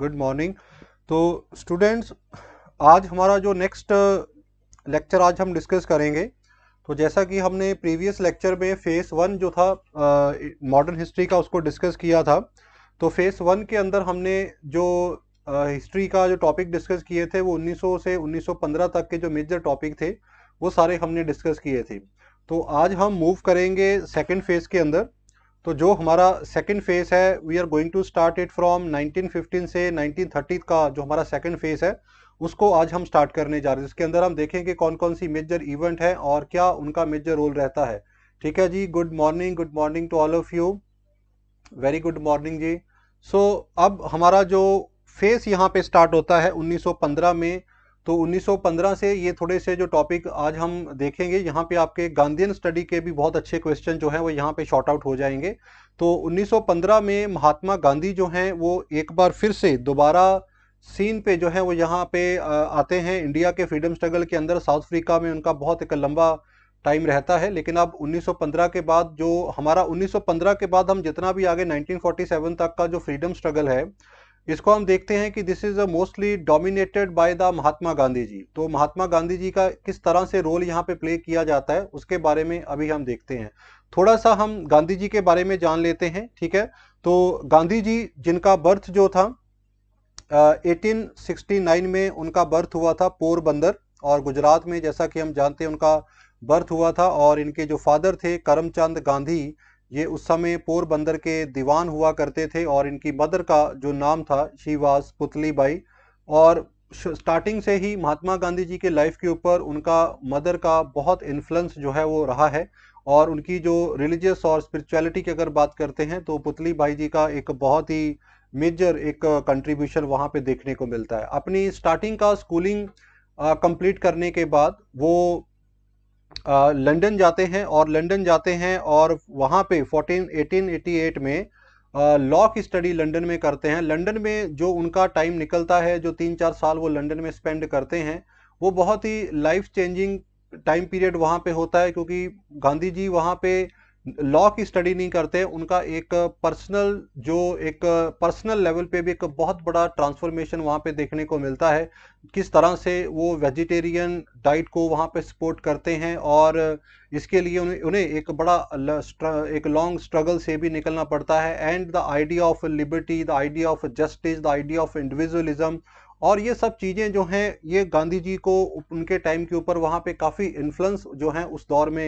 Good morning तो students आज हमारा जो नेक्स्ट लेक्चर uh, आज हम डिस्कस करेंगे तो जैसा कि हमने प्रीवियस लेक्चर में फेस वन जो था मॉडर्न uh, हिस्ट्री का उसको डिस्कस किया था तो फेस वन के अंदर हमने जो हिस्ट्री uh, का जो टॉपिक डिस्कस किए थे वो 1900 से 1915 तक के जो मेजर टॉपिक थे वो सारे हमने डिस्कस किए थे तो आज हम मूव करेंगे सेकेंड फेज़ के अंदर तो जो हमारा सेकंड फेज़ है we are going to start it from 1915 से 1930 का जो हमारा सेकंड फेज़ है उसको आज हम स्टार्ट करने जा रहे हैं इसके अंदर हम देखेंगे कौन कौन सी मेजर इवेंट है और क्या उनका मेजर रोल रहता है ठीक है जी good morning good morning to all of you very good morning जी सो so, अब हमारा जो फेस यहाँ पे स्टार्ट होता है 1915 में तो 1915 से ये थोड़े से जो टॉपिक आज हम देखेंगे यहाँ पे आपके गांधीन स्टडी के भी बहुत अच्छे क्वेश्चन जो हैं वो यहाँ पे शॉर्ट आउट हो जाएंगे तो 1915 में महात्मा गांधी जो हैं वो एक बार फिर से दोबारा सीन पे जो है वो यहाँ पे आते हैं इंडिया के फ्रीडम स्ट्रगल के अंदर साउथ अफ्रीका में उनका बहुत एक लंबा टाइम रहता है लेकिन अब 1915 के बाद जो हमारा 1915 के बाद हम जितना भी आगे 1947 तक का जो फ्रीडम स्ट्रगल है इसको हम देखते हैं कि this is mostly dominated by the Mahatma Gandhi ji तो महात्मा गांधी जी का किस तरह से रोल यहाँ पे प्ले किया जाता है उसके बारे में अभी हम देखते हैं थोड़ा सा हम गांधी जी के बारे में जान लेते हैं ठीक है तो गांधी जी जिनका बर्थ जो था एटीन uh, में उनका बर्थ हुआ था पोरबंदर और गुजरात में जैसा कि हम जानते हैं उनका बर्थ हुआ था और इनके जो फादर थे करमचंद गांधी ये उस समय पोरबंदर के दीवान हुआ करते थे और इनकी मदर का जो नाम था शिवास पुतली बाई और स्टार्टिंग से ही महात्मा गांधी जी के लाइफ के ऊपर उनका मदर का बहुत इन्फ्लुएंस जो है वो रहा है और उनकी जो रिलीजियस और स्पिरिचुअलिटी की अगर बात करते हैं तो पुतली बाई जी का एक बहुत ही मेजर एक कंट्रीब्यूशन वहाँ पे देखने को मिलता है अपनी स्टार्टिंग का स्कूलिंग कंप्लीट करने के बाद वो लंदन जाते हैं और लंदन जाते हैं और वहाँ पे 14 1888 में लॉ की स्टडी लंदन में करते हैं लंदन में जो उनका टाइम निकलता है जो तीन चार साल वो लंदन में स्पेंड करते हैं वो बहुत ही लाइफ चेंजिंग टाइम पीरियड वहाँ पे होता है क्योंकि गांधी जी वहाँ पे लॉ की स्टडी नहीं करते उनका एक पर्सनल जो एक पर्सनल लेवल पे भी एक बहुत बड़ा ट्रांसफॉर्मेशन वहाँ पे देखने को मिलता है किस तरह से वो वेजिटेरियन डाइट को वहाँ पे सपोर्ट करते हैं और इसके लिए उन्हें उन्हें एक बड़ा एक लॉन्ग स्ट्रगल से भी निकलना पड़ता है and the idea of liberty the idea of justice the idea of individualism और ये सब चीज़ें जो हैं ये गांधी जी को उनके टाइम के ऊपर वहाँ पे काफ़ी इन्फ्लुंस जो हैं उस दौर में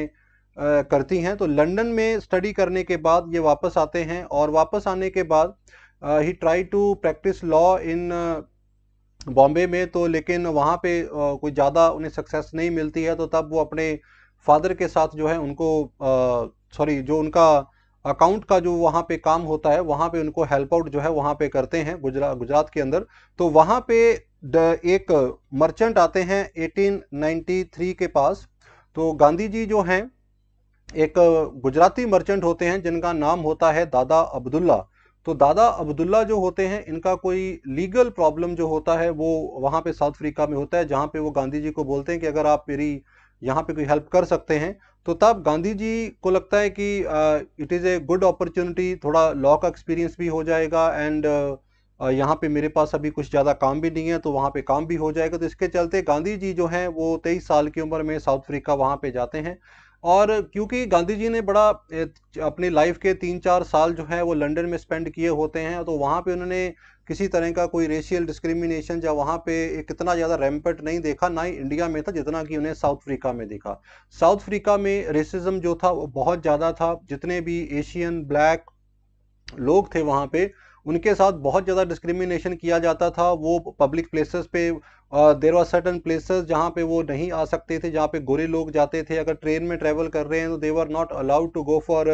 करती हैं तो लंदन में स्टडी करने के बाद ये वापस आते हैं और वापस आने के बाद ही try to practise law in Bombay में तो लेकिन वहाँ पे कोई ज़्यादा उन्हें सक्सेस नहीं मिलती है तो तब वो अपने फादर के साथ जो है उनको सॉरी जो उनका अकाउंट का जो वहाँ पे काम होता है वहाँ पे उनको हेल्प आउट जो है वहाँ पे करते हैं गुजरा गुजरात के अंदर तो वहाँ पे एक मर्चेंट आते हैं 1893 के पास तो गांधी जी जो हैं एक गुजराती मर्चेंट होते हैं जिनका नाम होता है दादा अब्दुल्ला तो दादा अब्दुल्ला जो होते हैं इनका कोई लीगल प्रॉब्लम जो होता है वो वहाँ पे साउथ अफ्रीका में होता है जहाँ पे वो गांधी जी को बोलते हैं कि अगर आप मेरी यहाँ पे कोई हेल्प कर सकते हैं तो तब गांधी जी को लगता है कि it is a good opportunity थोड़ा लॉ का एक्सपीरियंस भी हो जाएगा एंड यहाँ पे मेरे पास अभी कुछ ज़्यादा काम भी नहीं है तो वहाँ पे काम भी हो जाएगा तो इसके चलते गांधी जी जो हैं वो तेईस साल की उम्र में साउथ अफ्रीका वहाँ पे जाते हैं और क्योंकि गांधी जी ने बड़ा अपनी लाइफ के तीन चार साल जो है वो लंदन में स्पेंड किए होते हैं तो वहाँ पे उन्होंने किसी तरह का कोई रेशियल डिस्क्रिमिनेशन या वहाँ पे कितना ज़्यादा रैम्पेट नहीं देखा ना ही इंडिया में था जितना कि उन्हें साउथ अफ्रीका में देखा साउथ अफ्रीका में रेसिज्म जो था वो बहुत ज़्यादा था जितने भी एशियन ब्लैक लोग थे वहाँ पर उनके साथ बहुत ज़्यादा डिस्क्रिमिनेशन किया जाता था वो पब्लिक प्लेसेस पे देर आर सर्टन प्लेसेस जहाँ पे वो नहीं आ सकते थे जहाँ पे गोरे लोग जाते थे अगर ट्रेन में ट्रैवल कर रहे हैं तो they were not allowed to go for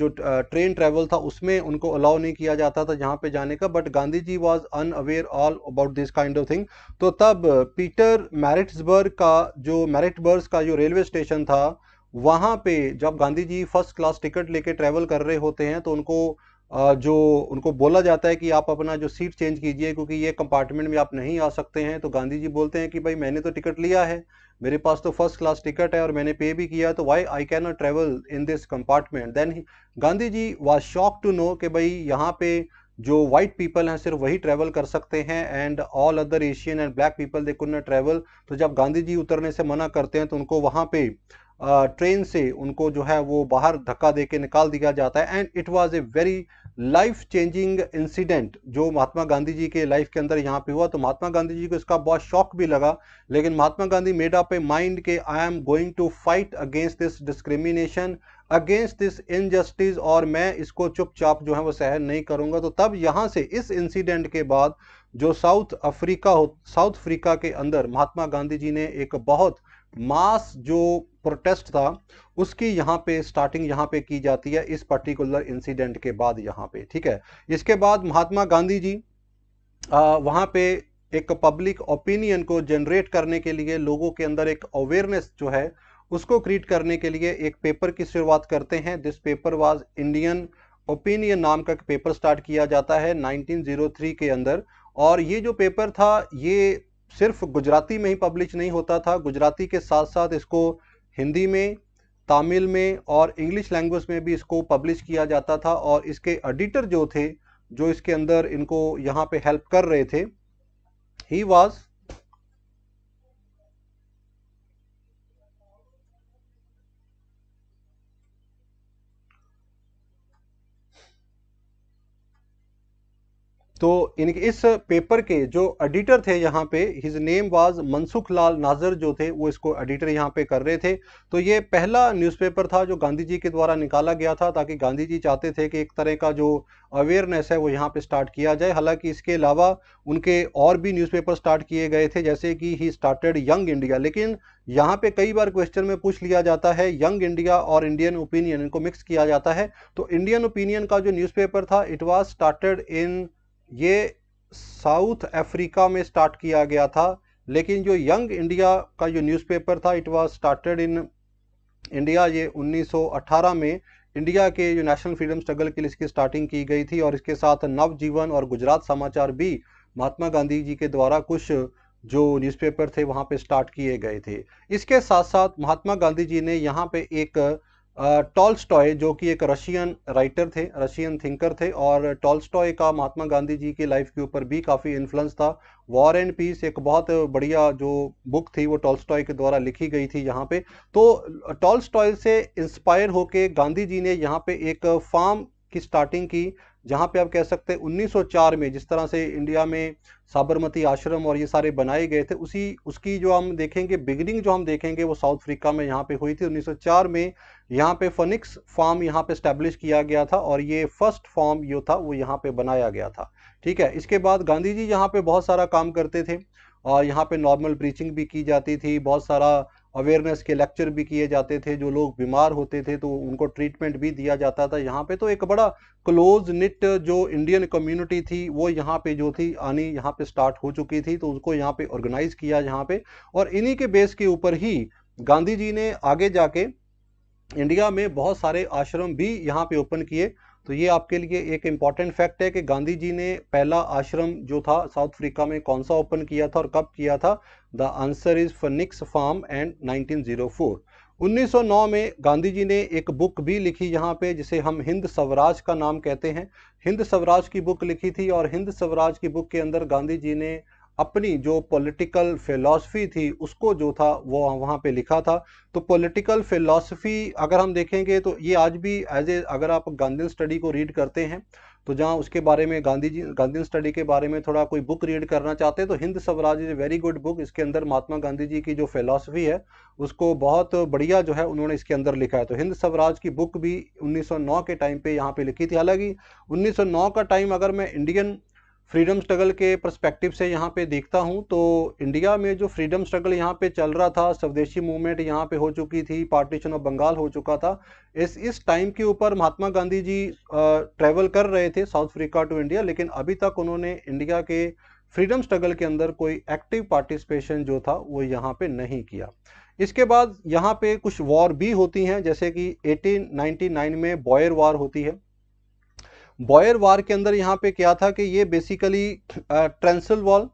जो ट्रेन ट्रैवल था उसमें उनको अलाउ नहीं किया जाता था जहाँ पे जाने का but Gandhi ji was unaware all about this kind of thing तो तब पीटर मैरिट्सबर्ग का जो मैरिटबर्ग का जो रेलवे स्टेशन था वहाँ पे जब Gandhi ji first class ticket लेके ट्रैवल कर रहे होते हैं तो उनको जो उनको बोला जाता है कि आप अपना जो सीट चेंज कीजिए क्योंकि ये कंपार्टमेंट में आप नहीं आ सकते हैं तो गांधी जी बोलते हैं कि भाई मैंने तो टिकट लिया है मेरे पास तो फर्स्ट क्लास टिकट है और मैंने पे भी किया तो why I can not travel in this compartment then Gandhi ji was shock to know कि भाई यहाँ पे जो वाइट पीपल हैं सिर्फ वही ट्रैवल कर सकते हैं and all other Asian and black people they could not travel तो जब गांधी जी उतरने से मना करते हैं तो उनको वहाँ पे ट्रेन से उनको जो है वो बाहर धक्का दे के निकाल दिया जाता है and it was a very life changing incident जो महात्मा गांधी जी के लाइफ के अंदर यहाँ पे हुआ तो महात्मा गांधी जी को इसका बहुत शौक भी लगा लेकिन Mahatma Gandhi made up a mind के I am going to fight against this discrimination against this injustice और मैं इसको चुपचाप जो है वो सहन नहीं करूँगा तो तब यहाँ से इस इंसिडेंट के बाद जो साउथ अफ्रीका हो साउथ अफ्रीका के अंदर महात्मा गांधी जी ने एक बहुत मास जो प्रोटेस्ट था उसकी यहाँ पे स्टार्टिंग यहाँ पे की जाती है इस पर्टिकुलर इंसिडेंट के बाद यहाँ पे ठीक है इसके बाद महात्मा गांधी जी आ, वहाँ पे एक पब्लिक ओपिनियन को जनरेट करने के लिए लोगों के अंदर एक अवेयरनेस जो है उसको क्रिएट करने के लिए एक पेपर की शुरुआत करते हैं this paper was Indian Opinion नाम का पेपर स्टार्ट किया जाता है 1903 के अंदर और ये जो पेपर था ये सिर्फ गुजराती में ही पब्लिश नहीं होता था गुजराती के साथ साथ इसको हिंदी में तमिल में और इंग्लिश लैंग्वेज में भी इसको पब्लिश किया जाता था और इसके एडिटर जो थे जो इसके अंदर इनको यहाँ पे हेल्प कर रहे थे ही वॉज तो इनके इस पेपर के जो एडिटर थे यहाँ पे his name was Mansukhlal Nazar जो थे वो इसको एडिटर यहाँ पे कर रहे थे तो ये पहला न्यूज़पेपर था जो गांधी जी के द्वारा निकाला गया था ताकि गांधी जी चाहते थे कि एक तरह का जो अवेयरनेस है वो यहाँ पे स्टार्ट किया जाए हालांकि इसके अलावा उनके और भी न्यूज़पेपर स्टार्ट किए गए थे जैसे कि ही स्टार्टेड यंग इंडिया लेकिन यहाँ पे कई बार क्वेश्चन में पूछ लिया जाता है यंग इंडिया और इंडियन ओपिनियन इनको मिक्स किया जाता है तो इंडियन ओपिनियन का जो न्यूज़पेपर था इट वाज स्टार्टेड इन ये साउथ अफ्रीका में स्टार्ट किया गया था लेकिन जो यंग इंडिया का जो न्यूज़पेपर था it was started in India ये 1918 में इंडिया के जो नेशनल फ्रीडम स्ट्रगल के लिए इसकी स्टार्टिंग की गई थी और इसके साथ नवजीवन और गुजरात समाचार भी महात्मा गांधी जी के द्वारा कुछ जो न्यूज़पेपर थे वहाँ पे स्टार्ट किए गए थे इसके साथ साथ महात्मा गांधी जी ने यहाँ पे एक स्टॉय जो कि एक रशियन राइटर थे रशियन थिंकर थे और टॉल्स्टॉय का महात्मा गांधी जी की लाइफ के ऊपर भी काफ़ी इन्फ्लुएंस था वॉर एंड पीस एक बहुत बढ़िया जो बुक थी वो टॉल्स्टॉय के द्वारा लिखी गई थी यहाँ पे तो टॉल्स्टॉय से इंस्पायर होके गांधी जी ने यहाँ पे एक फार्म की स्टार्टिंग की जहाँ पे आप कह सकते हैं 1904 में जिस तरह से इंडिया में साबरमती आश्रम और ये सारे बनाए गए थे उसी उसकी जो हम देखेंगे बिगनिंग जो हम देखेंगे वो साउथ अफ्रीका में यहाँ पे हुई थी 1904 में यहाँ पे फनिक्स फार्म यहाँ पे स्टैब्लिश किया गया था और ये फर्स्ट फार्म जो था वो यहाँ पर बनाया गया था ठीक है इसके बाद गांधी जी यहाँ पर बहुत सारा काम करते थे और यहाँ पर नॉर्मल ब्रीचिंग भी की जाती थी बहुत सारा अवेयरनेस के लेक्चर भी किए जाते थे जो लोग बीमार होते थे तो उनको ट्रीटमेंट भी दिया जाता था यहाँ पे तो एक बड़ा क्लोज निट जो इंडियन कम्युनिटी थी वो यहाँ पे जो थी आनी यहाँ पे स्टार्ट हो चुकी थी तो उसको यहाँ पे ऑर्गेनाइज किया यहाँ पे और इन्हीं के बेस के ऊपर ही गांधी जी ने आगे जाके इंडिया में बहुत सारे आश्रम भी यहाँ पे ओपन किए तो ये आपके लिए एक इम्पॉर्टेंट फैक्ट है कि गांधी जी ने पहला आश्रम जो था साउथ अफ्रीका में कौन सा ओपन किया था और कब किया था the answer is Phoenix Farm and 1904 1909 में गांधी जी ने एक बुक भी लिखी यहाँ पे जिसे हम हिंद स्वराज का नाम कहते हैं हिंद स्वराज की बुक लिखी थी और हिंद स्वराज की बुक के अंदर गांधी जी ने अपनी जो पॉलिटिकल फिलॉसफी थी उसको जो था वो वहाँ पे लिखा था तो पॉलिटिकल फिलॉसफी अगर हम देखेंगे तो ये आज भी एज ए अगर आप गांधी स्टडी को रीड करते हैं तो जहाँ उसके बारे में गांधी जी गांधी स्टडी के बारे में थोड़ा कोई बुक रीड करना चाहते हैं तो Hind Swaraj is very good book इसके अंदर महात्मा गांधी जी की जो फिलॉसफी है उसको बहुत बढ़िया जो है उन्होंने इसके अंदर लिखा है तो हिंद स्वराज की बुक भी 1909 के टाइम पे यहाँ पे लिखी थी हालांकि 1909 का टाइम अगर मैं इंडियन फ्रीडम स्ट्रगल के परस्पेक्टिव से यहाँ पे देखता हूँ तो इंडिया में जो फ्रीडम स्ट्रगल यहाँ पे चल रहा था स्वदेशी मूवमेंट यहाँ पे हो चुकी थी पार्टीशन ऑफ बंगाल हो चुका था इस इस टाइम के ऊपर महात्मा गांधी जी ट्रैवल कर रहे थे साउथ अफ्रीका टू इंडिया लेकिन अभी तक उन्होंने इंडिया के फ्रीडम स्ट्रगल के अंदर कोई एक्टिव पार्टिसिपेशन जो था वो यहाँ पर नहीं किया इसके बाद यहाँ पे कुछ वॉर भी होती हैं जैसे कि 1899 में बॉयर वार होती है बॉयर वार के अंदर यहाँ पे क्या था कि ये basically Transvaal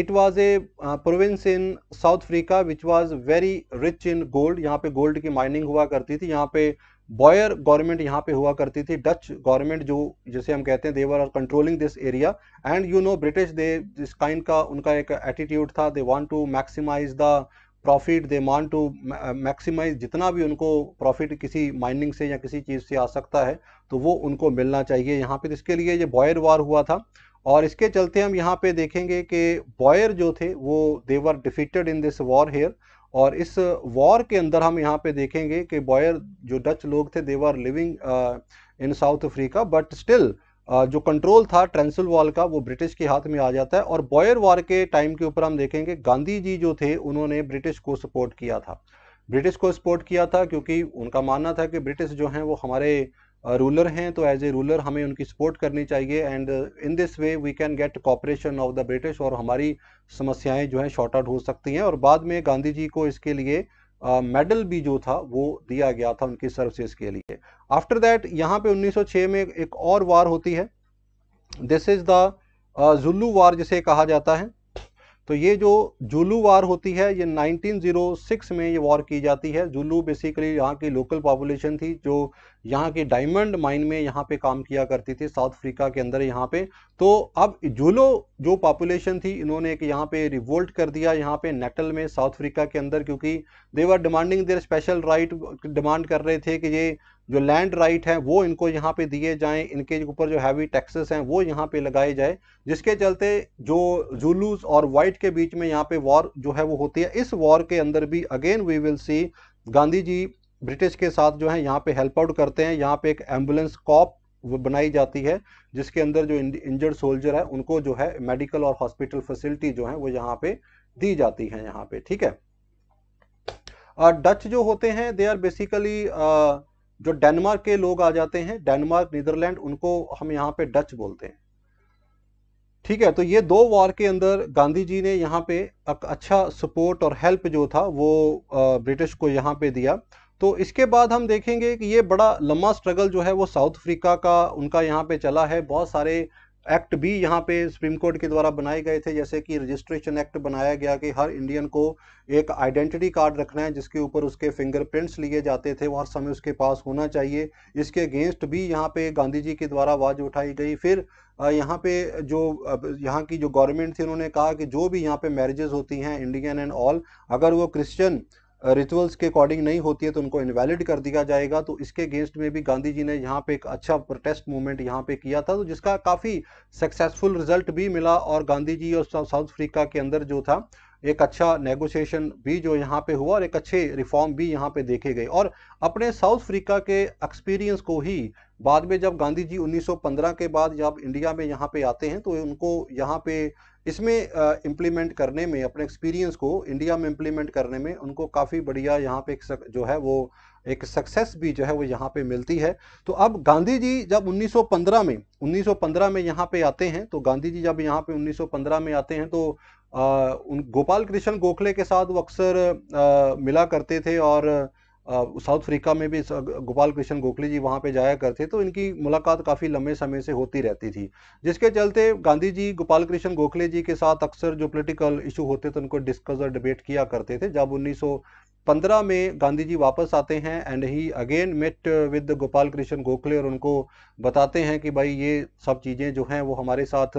it was a province in South Africa which was very rich in gold यहाँ पे गोल्ड की माइनिंग हुआ करती थी यहाँ पे बॉयर गवर्नमेंट यहाँ पे हुआ करती थी डच गवर्नमेंट जो जिसे हम कहते हैं they were are controlling this area and you know British they this kind का उनका एक एटीट्यूड था they want to maximise the profit they want to maximise जितना भी उनको प्रॉफिट किसी माइनिंग से या किसी चीज़ से आ सकता है तो वो उनको मिलना चाहिए यहाँ पे इसके लिए ये बॉयर वार हुआ था और इसके चलते हम यहाँ पे देखेंगे कि बॉयर जो थे वो they were defeated in this war here और इस वॉर के अंदर हम यहाँ पे देखेंगे कि बॉयर जो डच लोग थे they were living in South Africa but still जो कंट्रोल था ट्रेंसल वॉल का वो ब्रिटिश के हाथ में आ जाता है और बॉयर वॉर के टाइम के ऊपर हम देखेंगे गांधी जी जो थे उन्होंने ब्रिटिश को सपोर्ट किया था ब्रिटिश को सपोर्ट किया था क्योंकि उनका मानना था कि ब्रिटिश जो हैं वो हमारे रूलर हैं तो एज ए रूलर हमें उनकी सपोर्ट करनी चाहिए and in this way we can get cooperation of the British और हमारी समस्याएं जो हैं शॉर्ट आउट हो सकती हैं और बाद में गांधी जी को इसके लिए मेडल भी जो था वो दिया गया था उनकी सर्विसेज के लिए आफ्टर दैट यहाँ पे 1906 में एक और वार होती है this is the Zulu war जिसे कहा जाता है तो ये जो जुलू वार होती है ये 1906 में ये वॉर की जाती है जुलू बेसिकली यहाँ की लोकल पॉपुलेशन थी जो यहाँ के डायमंड माइन में यहाँ पे काम किया करती थी साउथ अफ्रीका के अंदर यहाँ पे तो अब जुलो जो पॉपुलेशन थी इन्होंने एक यहाँ पे रिवोल्ट कर दिया यहाँ पे नेटल में साउथ अफ्रीका के अंदर क्योंकि they were demanding their special right demand कर रहे थे कि ये जो लैंड राइट हैं वो इनको यहाँ पे दिए जाएं इनके ऊपर जो हैवी टैक्सेस हैं वो यहाँ पे लगाए जाए जिसके चलते जो जुलूस और वाइट के बीच में यहाँ पे वॉर जो है वो होती है इस वॉर के अंदर भी again we will see Gandhi ji British के साथ जो है यहाँ पे हेल्प आउट करते हैं यहाँ पे एक एम्बुलेंस कॉप बनाई जाती है जिसके अंदर जो इंजर्ड सोल्जर है उनको जो है मेडिकल और हॉस्पिटल फैसिलिटी जो है वो यहाँ पे दी जाती है यहाँ पे ठीक है डच जो होते हैं दे आर बेसिकली जो डेनमार्क के लोग आ जाते हैं डेनमार्क नीदरलैंड उनको हम यहाँ पे डच बोलते हैं ठीक है तो ये दो वॉर के अंदर गांधी जी ने यहाँ पे एक अच्छा सपोर्ट और हेल्प जो था वो ब्रिटिश को यहाँ पे दिया तो इसके बाद हम देखेंगे कि ये बड़ा लंबा स्ट्रगल जो है वो साउथ अफ्रीका का उनका यहाँ पे चला है बहुत सारे एक्ट भी यहाँ पे सुप्रीम कोर्ट के द्वारा बनाए गए थे जैसे कि रजिस्ट्रेशन एक्ट बनाया गया कि हर इंडियन को एक आइडेंटिटी कार्ड रखना है जिसके ऊपर उसके फिंगरप्रिंट्स लिए जाते थे वो हर समय उसके पास होना चाहिए इसके अगेंस्ट भी यहाँ पे गांधी जी के द्वारा आवाज़ उठाई गई फिर यहाँ पे जो यहाँ की जो गवर्नमेंट थी उन्होंने कहा कि जो भी यहाँ पे मैरिजेज होती हैं इंडियन एंड ऑल अगर वो क्रिश्चियन रिचुअल्स के अकॉर्डिंग नहीं होती है तो उनको इनवैलिड कर दिया जाएगा तो इसके अगेंस्ट में भी गांधी जी ने यहाँ पे एक अच्छा प्रोटेस्ट मूवमेंट यहाँ पे किया था तो जिसका काफ़ी सक्सेसफुल रिजल्ट भी मिला और गांधी जी और साउथ अफ्रीका के अंदर जो था एक अच्छा नेगोशिएशन भी जो यहाँ पे हुआ और एक अच्छे रिफॉर्म भी यहाँ पे देखे गए और अपने साउथ अफ्रीका के एक्सपीरियंस को ही बाद में जब गांधी जी 1915 के बाद जब इंडिया में यहाँ पे आते हैं तो उनको यहाँ पे इसमें इम्प्लीमेंट करने में अपने एक्सपीरियंस को इंडिया में इम्प्लीमेंट करने में उनको काफ़ी बढ़िया यहाँ पे जो है वो एक सक्सेस भी जो है वो यहाँ पे मिलती है तो अब गांधी जी जब 1915 में 1915 में यहाँ पे आते हैं तो गांधी जी जब यहाँ पे 1915 में आते हैं तो उन गोपाल कृष्ण गोखले के साथ वो अक्सर मिला करते थे और साउथ अफ्रीका में भी गोपाल कृष्ण गोखले जी वहाँ पे जाया करते तो इनकी मुलाकात काफ़ी लंबे समय से होती रहती थी जिसके चलते गांधी जी गोपाल कृष्ण गोखले जी के साथ अक्सर जो पॉलिटिकल इशू होते थे तो उनको डिस्कस और डिबेट किया करते थे जब 1915 में गांधी जी वापस आते हैं and he again met with Gopal Krishna Gokhale और उनको बताते हैं कि भाई ये सब चीज़ें जो हैं वो हमारे साथ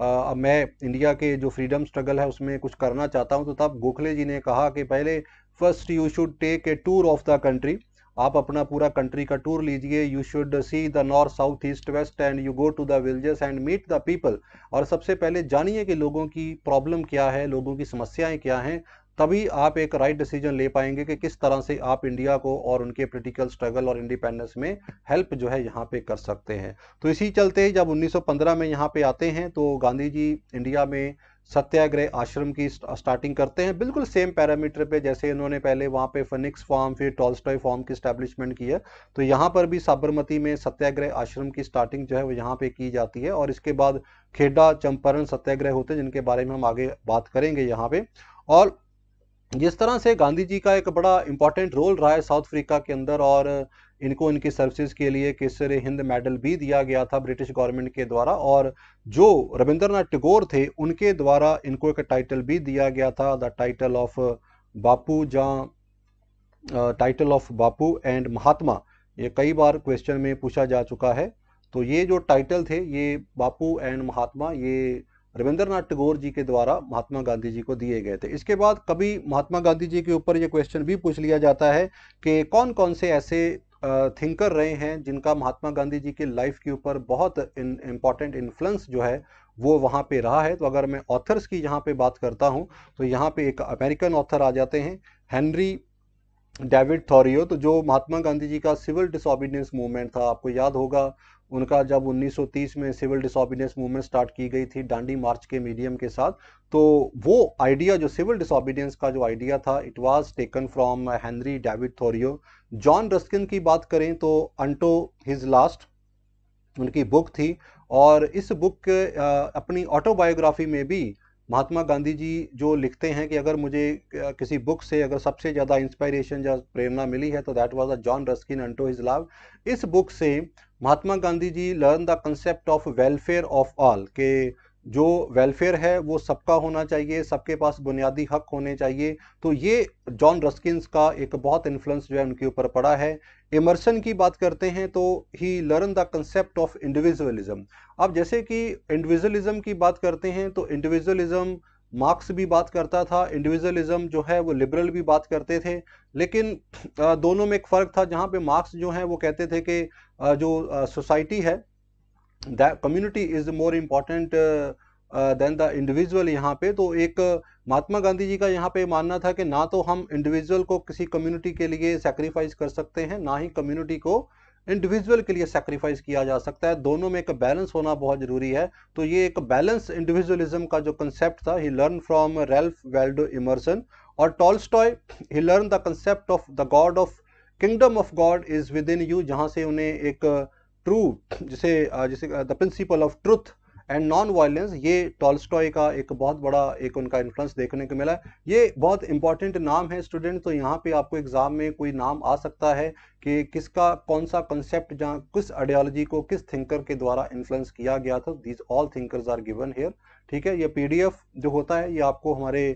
अब मैं इंडिया के जो फ्रीडम स्ट्रगल है उसमें कुछ करना चाहता हूँ तो तब गोखले जी ने कहा कि पहले first you should take a tour of the country आप अपना पूरा कंट्री का टूर लीजिए you should see the north south east west and you go to the villages and meet the people और सबसे पहले जानिए कि लोगों की प्रॉब्लम क्या है लोगों की समस्याएं क्या हैं तभी आप एक राइट डिसीजन ले पाएंगे कि किस तरह से आप इंडिया को और उनके पोलिटिकल स्ट्रगल और इंडिपेंडेंस में हेल्प जो है यहाँ पे कर सकते हैं तो इसी चलते जब 1915 में यहाँ पे आते हैं तो गांधी जी इंडिया में सत्याग्रह आश्रम की स्टार्टिंग करते हैं बिल्कुल सेम पैरामीटर पे जैसे इन्होंने पहले वहाँ पे फनिक्स फॉर्म फिर टॉलस्टॉय फॉर्म की स्टैब्लिशमेंट की है तो यहाँ पर भी साबरमती में सत्याग्रह आश्रम की स्टार्टिंग जो है वो यहाँ पे की जाती है और इसके बाद खेडा चंपारण सत्याग्रह होते हैं जिनके बारे में हम आगे बात करेंगे यहाँ पे और जिस तरह से गांधी जी का एक बड़ा इंपॉर्टेंट रोल रहा है साउथ अफ्रीका के अंदर और इनको इनकी सर्विसेज के लिए केसर हिंद मेडल भी दिया गया था ब्रिटिश गवर्नमेंट के द्वारा और जो रविंद्रनाथ टैगोर थे उनके द्वारा इनको एक टाइटल भी दिया गया था द टाइटल ऑफ बापू जहाँ title of Bapu and Mahatma ये कई बार क्वेश्चन में पूछा जा चुका है तो ये जो टाइटल थे ये बापू एंड महात्मा ये रविंद्रनाथ टैगोर जी के द्वारा महात्मा गांधी जी को दिए गए थे इसके बाद कभी महात्मा गांधी जी के ऊपर ये क्वेश्चन भी पूछ लिया जाता है कि कौन कौन से ऐसे थिंकर रहे हैं जिनका महात्मा गांधी जी के लाइफ के ऊपर बहुत इंपॉर्टेंट इन्फ्लुएंस जो है वो वहाँ पे रहा है तो अगर मैं ऑथर्स की यहाँ पे बात करता हूँ तो यहाँ पे एक अमेरिकन ऑथर आ जाते हैं हेनरी डेविड थॉरियो तो जो महात्मा गांधी जी का सिविल डिसोबीडियंस मूवमेंट था आपको याद होगा उनका जब 1930 में सिविल डिसऑबिडियंस मूवमेंट स्टार्ट की गई थी डांडी मार्च के मीडियम के साथ तो वो आइडिया जो सिविल डिसऑबिडियंस का जो आइडिया था it was taken from Henry David Thoreau John Ruskin की बात करें तो अंटो हिज लास्ट उनकी बुक थी और इस बुक अपनी ऑटोबायोग्राफी में भी महात्मा गांधी जी जो लिखते हैं कि अगर मुझे किसी बुक से अगर सबसे ज़्यादा इंस्पायरेशन या प्रेरणा मिली है तो that was a John Ruskin unto his love इस बुक से Mahatma Gandhi ji learn the concept of welfare of all के जो वेलफेयर है वो सबका होना चाहिए सबके पास बुनियादी हक होने चाहिए तो ये जॉन रस्किन्स का एक बहुत इन्फ्लुएंस जो है उनके ऊपर पड़ा है इमर्सन की बात करते हैं तो he learn the concept of individualism अब जैसे कि इंडिविजुअलिज्म की बात करते हैं तो इंडिविजुअलिज्म मार्क्स भी बात करता था इंडिविजुअलिज्म जो है वो लिबरल भी बात करते थे लेकिन दोनों में एक फ़र्क था जहाँ पे मार्क्स जो हैं वो कहते थे कि जो सोसाइटी है that community is more important than the individual यहाँ पे तो एक महात्मा गांधी जी का यहाँ पे मानना था कि ना तो हम इंडिविजुअल को किसी कम्युनिटी के लिए सेक्रीफाइस कर सकते हैं ना ही कम्युनिटी को इंडिविजुअल के लिए सेक्रीफाइस किया जा सकता है दोनों में एक बैलेंस होना बहुत ज़रूरी है तो ये एक बैलेंस इंडिविजुअलिज्म का जो कंसेप्ट था he learn from Ralph Waldo Emerson और Tolstoy he learn the concept of the God of kingdom of God is within you जहाँ से उन्हें एक uh, ट्रू जिसे जिसे the principle of truth and non violence ये Tolstoy का एक बहुत बड़ा एक उनका इन्फ्लुएंस देखने को मिला ये बहुत इंपॉर्टेंट नाम है स्टूडेंट तो यहाँ पे आपको एग्जाम में कोई नाम आ सकता है कि किसका कौन सा कंसेप्ट जहाँ किस आइडियोलॉजी को किस थिंकर के द्वारा इन्फ्लुएंस किया गया था these all thinkers are given here ठीक है ये पीडीएफ जो होता है ये आपको हमारे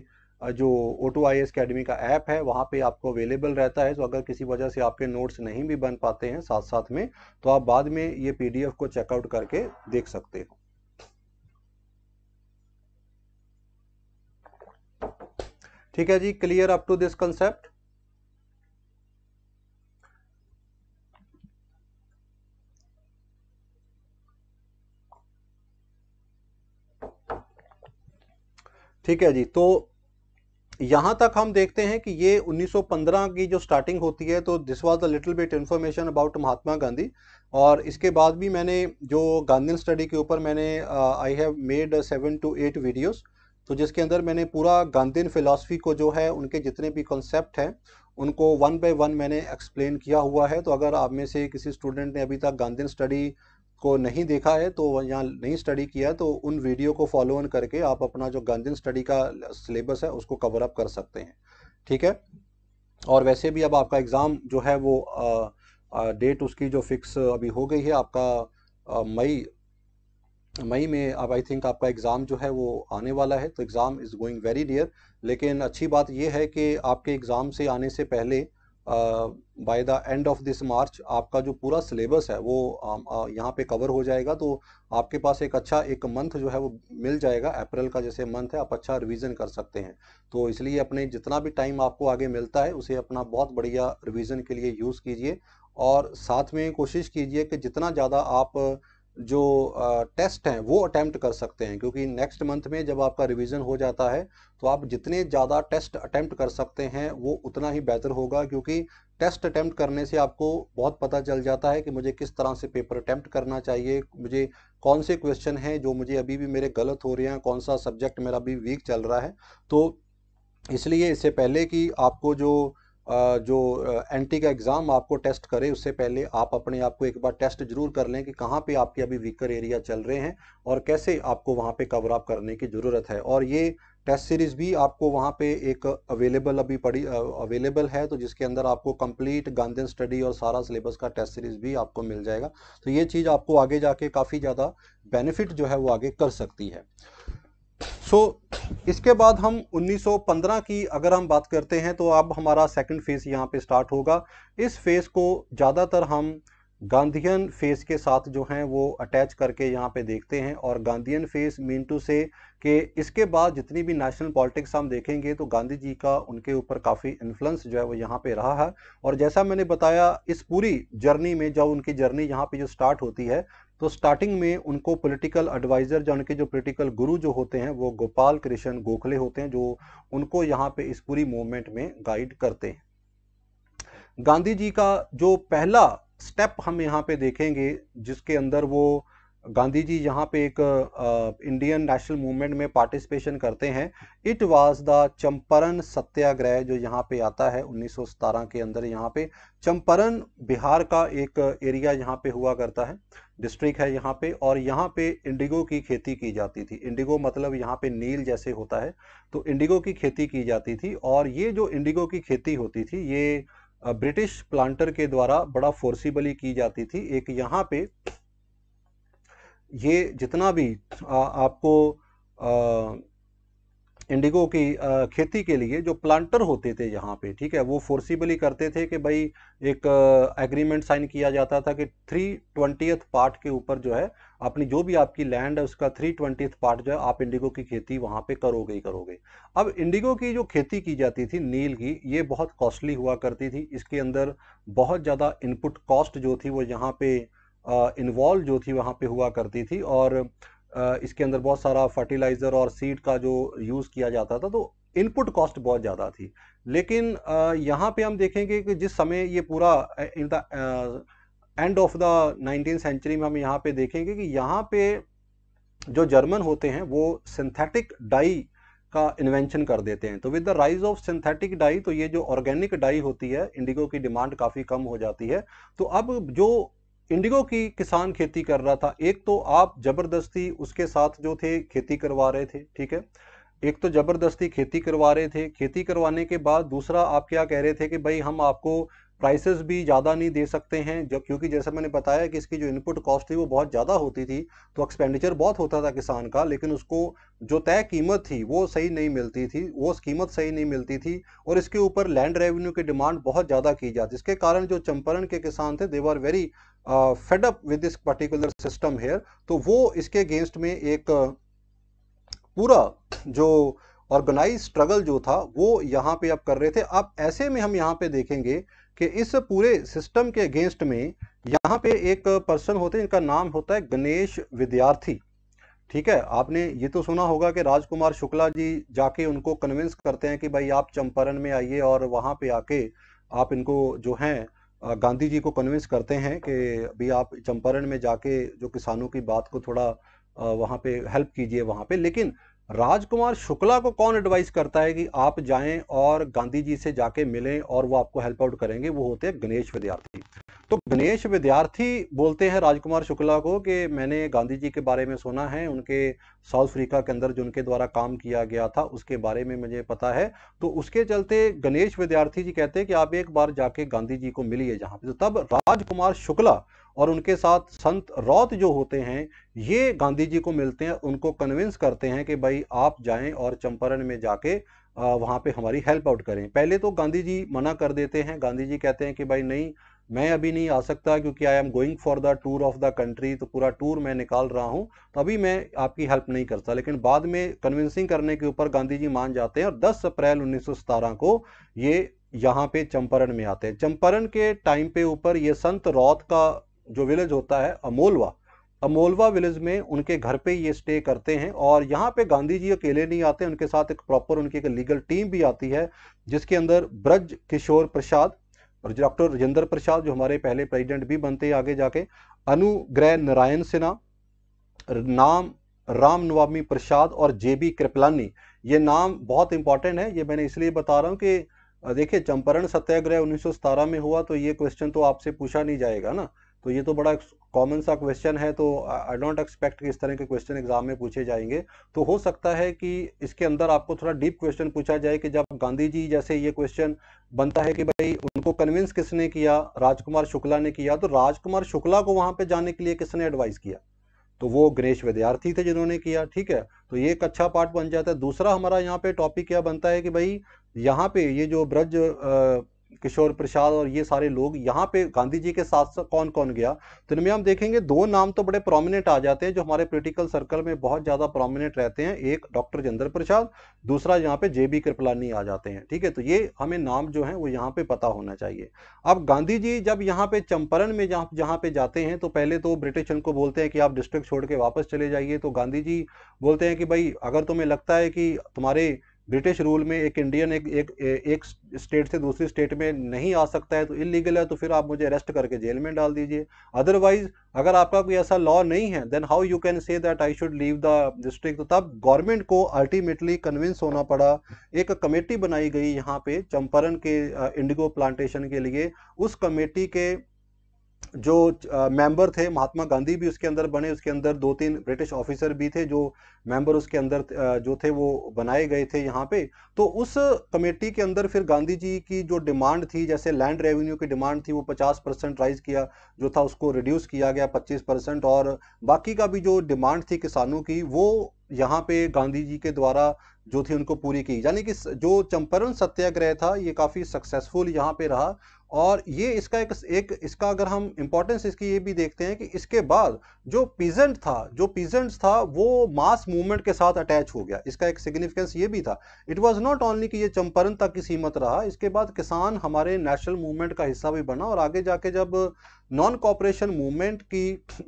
जो ओटो आई एस अकेडमी का ऐप है वहाँ पे आपको अवेलेबल रहता है तो अगर किसी वजह से आपके नोट्स नहीं भी बन पाते हैं साथ साथ में तो आप बाद में ये पीडीएफ को चेकआउट करके देख सकते हो ठीक है जी clear up to this concept ठीक है जी तो यहाँ तक हम देखते हैं कि ये 1915 की जो स्टार्टिंग होती है तो this was a little bit information about Mahatma Gandhi और इसके बाद भी मैंने जो गांधीन स्टडी के ऊपर मैंने I have made seven to eight videos तो जिसके अंदर मैंने पूरा गांधीन फिलासफी को जो है उनके जितने भी कॉन्सेप्ट हैं उनको वन बाय वन मैंने एक्सप्लेन किया हुआ है तो अगर आप में से किसी स्टूडेंट ने अभी तक गांधीन स्टडी को नहीं देखा है तो यहाँ नहीं स्टडी किया तो उन वीडियो को फॉलो ऑन करके आप अपना जो गंजन स्टडी का सिलेबस है उसको कवर अप कर सकते हैं ठीक है और वैसे भी अब आपका एग्ज़ाम जो है वो आ, आ, डेट उसकी जो फिक्स अभी हो गई है आपका मई मई में अब आई थिंक आपका एग्ज़ाम जो है वो आने वाला है तो exam is going very dear लेकिन अच्छी बात यह है कि आपके एग्ज़ाम से आने से पहले by the end of this March आपका जो पूरा सिलेबस है वो यहाँ पे कवर हो जाएगा तो आपके पास एक अच्छा एक मंथ जो है वो मिल जाएगा अप्रैल का जैसे मंथ है आप अच्छा रिवीजन कर सकते हैं तो इसलिए अपने जितना भी टाइम आपको आगे मिलता है उसे अपना बहुत बढ़िया रिविजन के लिए यूज़ कीजिए और साथ में कोशिश कीजिए कि जितना ज़्यादा आप जो टेस्ट हैं वो अटैम्प्ट कर सकते हैं क्योंकि नेक्स्ट मंथ में जब आपका रिवीजन हो जाता है तो आप जितने ज़्यादा टेस्ट अटैम्प्ट कर सकते हैं वो उतना ही बेहतर होगा क्योंकि टेस्ट अटैम्प्ट करने से आपको बहुत पता चल जाता है कि मुझे किस तरह से पेपर अटैम्प्ट करना चाहिए मुझे कौन से क्वेश्चन हैं जो मुझे अभी भी मेरे गलत हो रहे हैं कौन सा सब्जेक्ट मेरा अभी वीक चल रहा है तो इसलिए इससे पहले कि आपको जो जो एंटी का एग्ज़ाम आपको टेस्ट करे उससे पहले आप अपने आप को एक बार टेस्ट जरूर कर लें कि कहाँ पे आपके अभी वीकर एरिया चल रहे हैं और कैसे आपको वहाँ पे कवर अप करने की ज़रूरत है और ये टेस्ट सीरीज़ भी आपको वहाँ पे एक अवेलेबल अभी पड़ी अवेलेबल है तो जिसके अंदर आपको कंप्लीट गांधी स्टडी और सारा सिलेबस का टेस्ट सीरीज़ भी आपको मिल जाएगा तो ये चीज़ आपको आगे जाके काफ़ी ज़्यादा बेनिफिट जो है वो आगे कर सकती है सो so, इसके बाद हम 1915 की अगर हम बात करते हैं तो अब हमारा सेकंड फेज़ यहाँ पे स्टार्ट होगा इस फेज़ को ज़्यादातर हम गांधीयन फेज के साथ जो हैं वो अटैच करके यहाँ पे देखते हैं और गांधीयन फेज मीन टू से कि इसके बाद जितनी भी नेशनल पॉलिटिक्स हम देखेंगे तो गांधी जी का उनके ऊपर काफ़ी इन्फ्लुएंस जो है वो यहाँ पे रहा है और जैसा मैंने बताया इस पूरी जर्नी में जब उनकी जर्नी यहाँ पे जो स्टार्ट होती है तो स्टार्टिंग में उनको पॉलिटिकल एडवाइज़र या उनके जो पॉलिटिकल गुरु जो होते हैं वो गोपाल कृष्ण गोखले होते हैं जो उनको यहाँ पे इस पूरी मूवमेंट में गाइड करते हैं गांधी जी का जो पहला स्टेप हम यहाँ पे देखेंगे जिसके अंदर वो गांधी जी यहाँ पे एक इंडियन नेशनल मूवमेंट में पार्टिसिपेशन करते हैं it was the Champaran Satyagraha जो यहाँ पे आता है उन्नीस के अंदर यहाँ पे चंपारण बिहार का एक एरिया यहाँ पे हुआ करता है डिस्ट्रिक्ट है यहाँ पे और यहाँ पे इंडिगो की खेती की जाती थी इंडिगो मतलब यहाँ पे नील जैसे होता है तो इंडिगो की खेती की जाती थी और ये जो इंडिगो की खेती होती थी ये ब्रिटिश प्लांटर के द्वारा बड़ा फोर्सिबली की जाती थी एक यहाँ पे ये जितना भी आ, आपको इंडिगो की आ, खेती के लिए जो प्लांटर होते थे यहाँ पे ठीक है वो फोर्सिबली करते थे कि भाई एक एग्रीमेंट साइन किया जाता था कि थ्री ट्वेंटियथ पार्ट के ऊपर जो है अपनी जो भी आपकी लैंड है उसका थ्री ट्वेंटियथ पार्ट जो है आप इंडिगो की खेती वहाँ पे करोगे ही करोगे अब इंडिगो की जो खेती की जाती थी नील की ये बहुत कॉस्टली हुआ करती थी इसके अंदर बहुत ज़्यादा इनपुट कॉस्ट जो थी वो यहाँ पे इन्वॉल्व जो थी वहाँ पे हुआ करती थी और इसके अंदर बहुत सारा फर्टिलाइज़र और सीड का जो यूज़ किया जाता था तो इनपुट कॉस्ट बहुत ज़्यादा थी लेकिन यहाँ पे हम देखेंगे कि जिस समय ये पूरा in the end of the nineteen century में हम यहाँ पे देखेंगे कि यहाँ पे जो जर्मन होते हैं वो सिंथेटिक डाई का इन्वेंशन कर देते हैं तो with the rise of synthetic dye तो ये जो ऑर्गेनिक डाई होती है इंडिगो की डिमांड काफ़ी कम हो जाती है तो अब जो इंडिगो की किसान खेती कर रहा था एक तो आप ज़बरदस्ती उसके साथ जो थे खेती करवा रहे थे ठीक है एक तो ज़बरदस्ती खेती करवा रहे थे खेती करवाने के बाद दूसरा आप क्या कह रहे थे कि भाई हम आपको प्राइसेस भी ज़्यादा नहीं दे सकते हैं जब क्योंकि जैसा मैंने बताया कि इसकी जो इनपुट कॉस्ट थी वो बहुत ज़्यादा होती थी तो एक्सपेंडिचर बहुत होता था किसान का लेकिन उसको जो तय कीमत थी वो सही नहीं मिलती थी वो कीमत सही नहीं मिलती थी और इसके ऊपर लैंड रेवेन्यू की डिमांड बहुत ज़्यादा की जाती इसके कारण जो चंपारण के किसान थे they are very fed up with this particular system here तो वो इसके अगेंस्ट में एक पूरा जो ऑर्गेनाइज स्ट्रगल जो था वो यहाँ पे आप कर रहे थे अब ऐसे में हम यहाँ पे देखेंगे कि इस पूरे सिस्टम के अगेंस्ट में यहाँ पे एक पर्सन होते हैं इनका नाम होता है गणेश विद्यार्थी ठीक है आपने ये तो सुना होगा कि राजकुमार शुक्ला जी जाके उनको कन्विंस करते हैं कि भाई आप चंपारण में आइए और वहाँ पे आके आप इनको जो हैं गांधी जी को कन्विंस करते हैं कि भाई आप चंपारण में जाके जो किसानों की बात को थोड़ा वहाँ पे हेल्प कीजिए वहाँ पे लेकिन राजकुमार शुक्ला को कौन एडवाइस करता है कि आप जाएं और गांधी जी से जाके मिलें और वो आपको हेल्प आउट करेंगे वो होते हैं गणेश विद्यार्थी तो गणेश विद्यार्थी बोलते हैं राजकुमार शुक्ला को कि मैंने गांधी जी के बारे में सुना है उनके साउथ अफ्रीका के अंदर जो उनके द्वारा काम किया गया था उसके बारे में मुझे पता है तो उसके चलते गणेश विद्यार्थी जी कहते हैं कि आप एक बार जाके गांधी जी को मिलिए जहाँ पे तो तब राजकुमार शुक्ला और उनके साथ संत रौत जो होते हैं ये गांधी जी को मिलते हैं उनको कन्विंस करते हैं कि भाई आप जाएं और चंपारण में जाके वहाँ पे हमारी हेल्प आउट करें पहले तो गांधी जी मना कर देते हैं गांधी जी कहते हैं कि भाई नहीं मैं अभी नहीं आ सकता क्योंकि I am going for the tour of the country तो पूरा टूर मैं निकाल रहा हूँ तो अभी मैं आपकी हेल्प नहीं करता लेकिन बाद में कन्विंसिंग करने के ऊपर गांधी जी मान जाते हैं और 10 अप्रैल उन्नीस को ये यहाँ पे चंपारण में आते हैं चंपारण के टाइम पे ऊपर ये संत रौत का जो विलेज होता है अमोलवा अमोलवा विलेज में उनके घर पे ये स्टे करते हैं और यहाँ पे गांधी जी अकेले नहीं आते उनके साथ एक प्रॉपर उनकी एक लीगल टीम भी आती है जिसके अंदर ब्रज किशोर प्रसाद और डॉक्टर राजेंद्र प्रसाद जो हमारे पहले प्रेसिडेंट भी बनते हैं आगे जाके अनुग्रह नारायण सिन्हा नाम राम नवामी प्रसाद और जे बी कृपलानी ये नाम बहुत इंपॉर्टेंट है ये मैंने इसलिए बता रहा हूँ कि देखिए चंपारण सत्याग्रह उन्नीस में हुआ तो ये क्वेश्चन तो आपसे पूछा नहीं जाएगा ना तो ये तो बड़ा कॉमन सा क्वेश्चन है तो आई डोंट एक्सपेक्ट कि इस तरह के क्वेश्चन एग्जाम में पूछे जाएंगे तो हो सकता है कि इसके अंदर आपको थोड़ा डीप क्वेश्चन पूछा जाए कि जब गांधी जी जैसे ये क्वेश्चन बनता है कि भाई उनको कन्विंस किसने किया राजकुमार शुक्ला ने किया तो राजकुमार शुक्ला को वहां पे जाने के लिए किसने एडवाइस किया तो वो गणेश विद्यार्थी थे जिन्होंने किया ठीक है तो ये एक अच्छा पार्ट बन जाता है दूसरा हमारा यहाँ पे टॉपिक क्या बनता है कि भाई यहाँ पे ये जो ब्रज किशोर प्रसाद और ये सारे लोग यहाँ पे गांधी जी के साथ कौन कौन गया तो इनमें हम देखेंगे दो नाम तो बड़े प्रोमिनेंट आ जाते हैं जो हमारे पोलिटिकल सर्कल में बहुत ज़्यादा प्रोमिनेंट रहते हैं एक डॉक्टर जेंद्र प्रसाद दूसरा यहाँ पे जे बी कृपलानी आ जाते हैं ठीक है तो ये हमें नाम जो है वो यहाँ पे पता होना चाहिए अब गांधी जी जब यहाँ पे चंपारण में जहाँ जहाँ पे जाते हैं तो पहले तो ब्रिटिश उनको बोलते हैं कि आप डिस्ट्रिक्ट छोड़ के वापस चले जाइए तो गांधी जी बोलते हैं कि भाई अगर तुम्हें लगता है कि तुम्हारे ब्रिटिश रूल में एक इंडियन एक एक एक स्टेट से दूसरी स्टेट में नहीं आ सकता है तो इलीगल है तो फिर आप मुझे अरेस्ट करके जेल में डाल दीजिए अदरवाइज अगर आपका कोई ऐसा लॉ नहीं है then how you can say that I should leave the district तब गवर्नमेंट को अल्टीमेटली कन्विंस होना पड़ा एक कमेटी बनाई गई यहाँ पे चंपारण के इंडिगो प्लांटेशन के लिए उस कमेटी के जो मेंबर थे महात्मा गांधी भी उसके अंदर बने उसके अंदर दो तीन ब्रिटिश ऑफिसर भी थे जो मेंबर उसके अंदर जो थे वो बनाए गए थे यहाँ पे तो उस कमेटी के अंदर फिर गांधी जी की जो डिमांड थी जैसे लैंड रेवेन्यू की डिमांड थी वो 50 परसेंट राइज किया जो था उसको रिड्यूस किया गया 25 परसेंट और बाकी का भी जो डिमांड थी किसानों की वो यहाँ पे गांधी जी के द्वारा जो थी उनको पूरी की यानी कि जो चंपारण सत्याग्रह था ये काफ़ी सक्सेसफुल यहाँ पे रहा और ये इसका एक, एक इसका अगर हम इम्पोर्टेंस इसकी ये भी देखते हैं कि इसके बाद जो पीजेंट था जो पीजेंट था वो मास मूवमेंट के साथ अटैच हो गया इसका एक सिग्निफिकेंस ये भी था इट वाज नॉट ओनली कि ये चंपारण तक की सीमित रहा इसके बाद किसान हमारे नेशनल मूवमेंट का हिस्सा भी बना और आगे जाके जब नॉन कॉपरेशन मूवमेंट की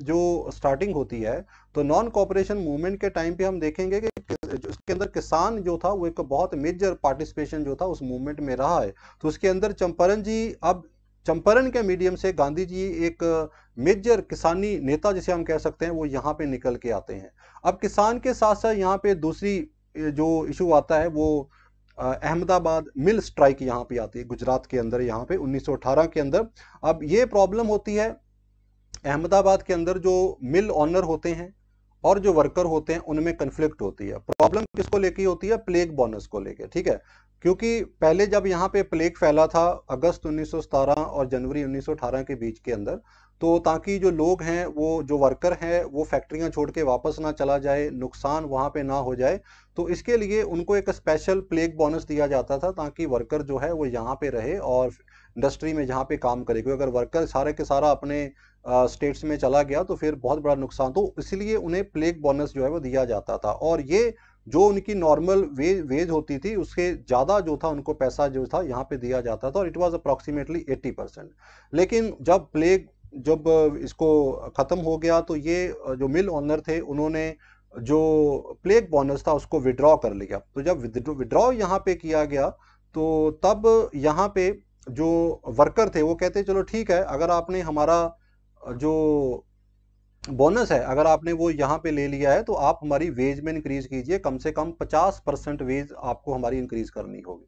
जो स्टार्टिंग होती है तो नॉन कॉपरेशन मूवमेंट के टाइम पे हम देखेंगे कि इसके अंदर किसान ईरान जो था वो एक बहुत मेजर पार्टिसिपेशन जो था उस मूवमेंट में रहा है तो उसके अंदर चंपारण जी अब चंपारण के मीडियम से गांधी जी एक मेजर किसानी नेता जिसे हम कह सकते हैं वो यहाँ पे निकल के आते हैं अब किसान के साथ साथ यहाँ पे दूसरी जो इशू आता है वो अहमदाबाद मिल स्ट्राइक यहाँ पे आती है गुजरात के अंदर यहाँ पे 1918 के अंदर अब ये प्रॉब्लम होती है अहमदाबाद के अंदर जो मिल ऑनर होते हैं और जो वर्कर होते हैं उनमें कंफ्लिक्ट होती है प्रॉब्लम किसको लेके होती है प्लेग बोनस को लेके ठीक है क्योंकि पहले जब यहाँ पे प्लेग फैला था अगस्त 1917 और जनवरी 1918 के बीच के अंदर तो ताकि जो लोग हैं वो जो वर्कर हैं वो फैक्ट्रियाँ छोड़ के वापस ना चला जाए नुकसान वहाँ पे ना हो जाए तो इसके लिए उनको एक स्पेशल प्लेग बोनस दिया जाता था ताकि वर्कर जो है वो यहाँ पे रहे और इंडस्ट्री में जहाँ पे काम करे क्योंकि अगर वर्कर सारे के सारा अपने स्टेट्स में चला गया तो फिर बहुत बड़ा नुकसान तो इसलिए उन्हें प्लेग बोनस जो है वो दिया जाता था और ये जो उनकी नॉर्मल वे वेज होती थी उसके ज़्यादा जो था उनको पैसा जो था यहाँ पे दिया जाता था और इट वाज अप्रॉक्सीमेटली 80 परसेंट लेकिन जब प्लेग जब इसको ख़त्म हो गया तो ये जो मिल ऑनर थे उन्होंने जो प्लेग बोनस था उसको विड्रॉ कर लिया तो जब विड्रॉ यहाँ पे किया गया तो तब यहाँ पे जो वर्कर थे वो कहते चलो ठीक है अगर आपने हमारा जो बोनस है अगर आपने वो यहाँ पे ले लिया है तो आप हमारी वेज में इंक्रीज कीजिए कम से कम 50 परसेंट वेज आपको हमारी इंक्रीज करनी होगी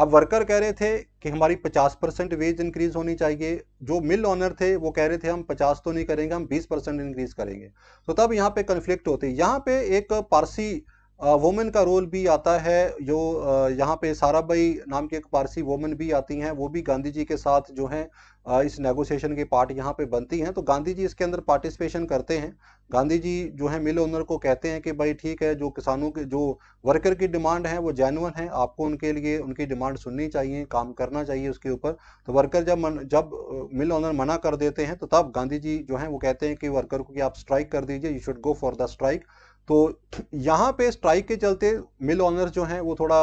आप वर्कर कह रहे थे कि हमारी 50 परसेंट वेज इंक्रीज होनी चाहिए जो मिल ऑनर थे वो कह रहे थे हम 50 तो नहीं करेंगे हम 20 परसेंट इंक्रीज करेंगे तो तब यहाँ पे कन्फ्लिक्ट होते यहाँ पे एक पारसी वोमेन का रोल भी आता है जो यहाँ पे साराबाई नाम की एक पारसी वोमेन भी आती हैं वो भी गांधी जी के साथ जो है इस नेगोशिएशन के पार्ट यहाँ पे बनती हैं तो गांधी जी इसके अंदर पार्टिसिपेशन करते हैं गांधी जी जो है मिल ओनर को कहते हैं कि भाई ठीक है जो किसानों के जो वर्कर की डिमांड है वो जैनवन है आपको उनके लिए उनकी डिमांड सुननी चाहिए काम करना चाहिए उसके ऊपर तो वर्कर जब मन जब मिल ओनर मना कर देते हैं तो तब गांधी जी जो है वो कहते हैं कि वर्कर को कि आप स्ट्राइक कर दीजिए you should go for the strike तो यहाँ पे स्ट्राइक के चलते मिल ऑनर्स जो हैं वो थोड़ा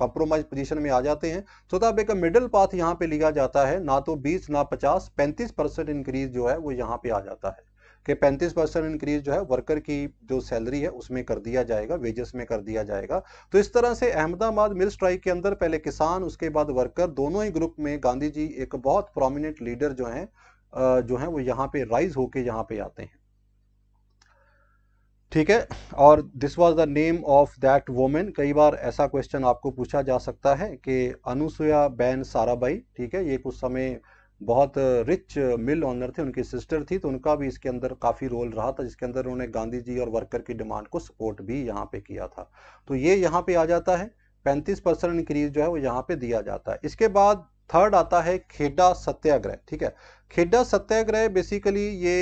कंप्रोमाइज पोजीशन में आ जाते हैं सो दैट एक मिडिल पाथ यहाँ पे लिया जाता है ना तो 20 ना 50 35 परसेंट इंक्रीज जो है वो यहाँ पे आ जाता है कि 35 परसेंट इंक्रीज जो है वर्कर की जो सैलरी है उसमें कर दिया जाएगा वेजेस में कर दिया जाएगा तो इस तरह से अहमदाबाद मिल स्ट्राइक के अंदर पहले किसान उसके बाद वर्कर दोनों ही ग्रुप में गांधी जी एक बहुत प्रोमिनेंट लीडर जो हैं जो हैं वो यहाँ पे राइज होके यहाँ पे आते हैं ठीक है और this was the name of that women कई बार ऐसा क्वेश्चन आपको पूछा जा सकता है कि अनुसुया बैन साराबाई ठीक है ये कुछ समय बहुत रिच मिल ऑनर थे उनकी सिस्टर थी तो उनका भी इसके अंदर काफ़ी रोल रहा था जिसके अंदर उन्होंने गांधी जी और वर्कर की डिमांड को सपोर्ट भी यहाँ पे किया था तो ये यहाँ पे आ जाता है 35 परसेंट इंक्रीज जो है वो यहाँ पे दिया जाता है इसके बाद थर्ड आता है खेडा सत्याग्रह ठीक है खेडा सत्याग्रह बेसिकली ये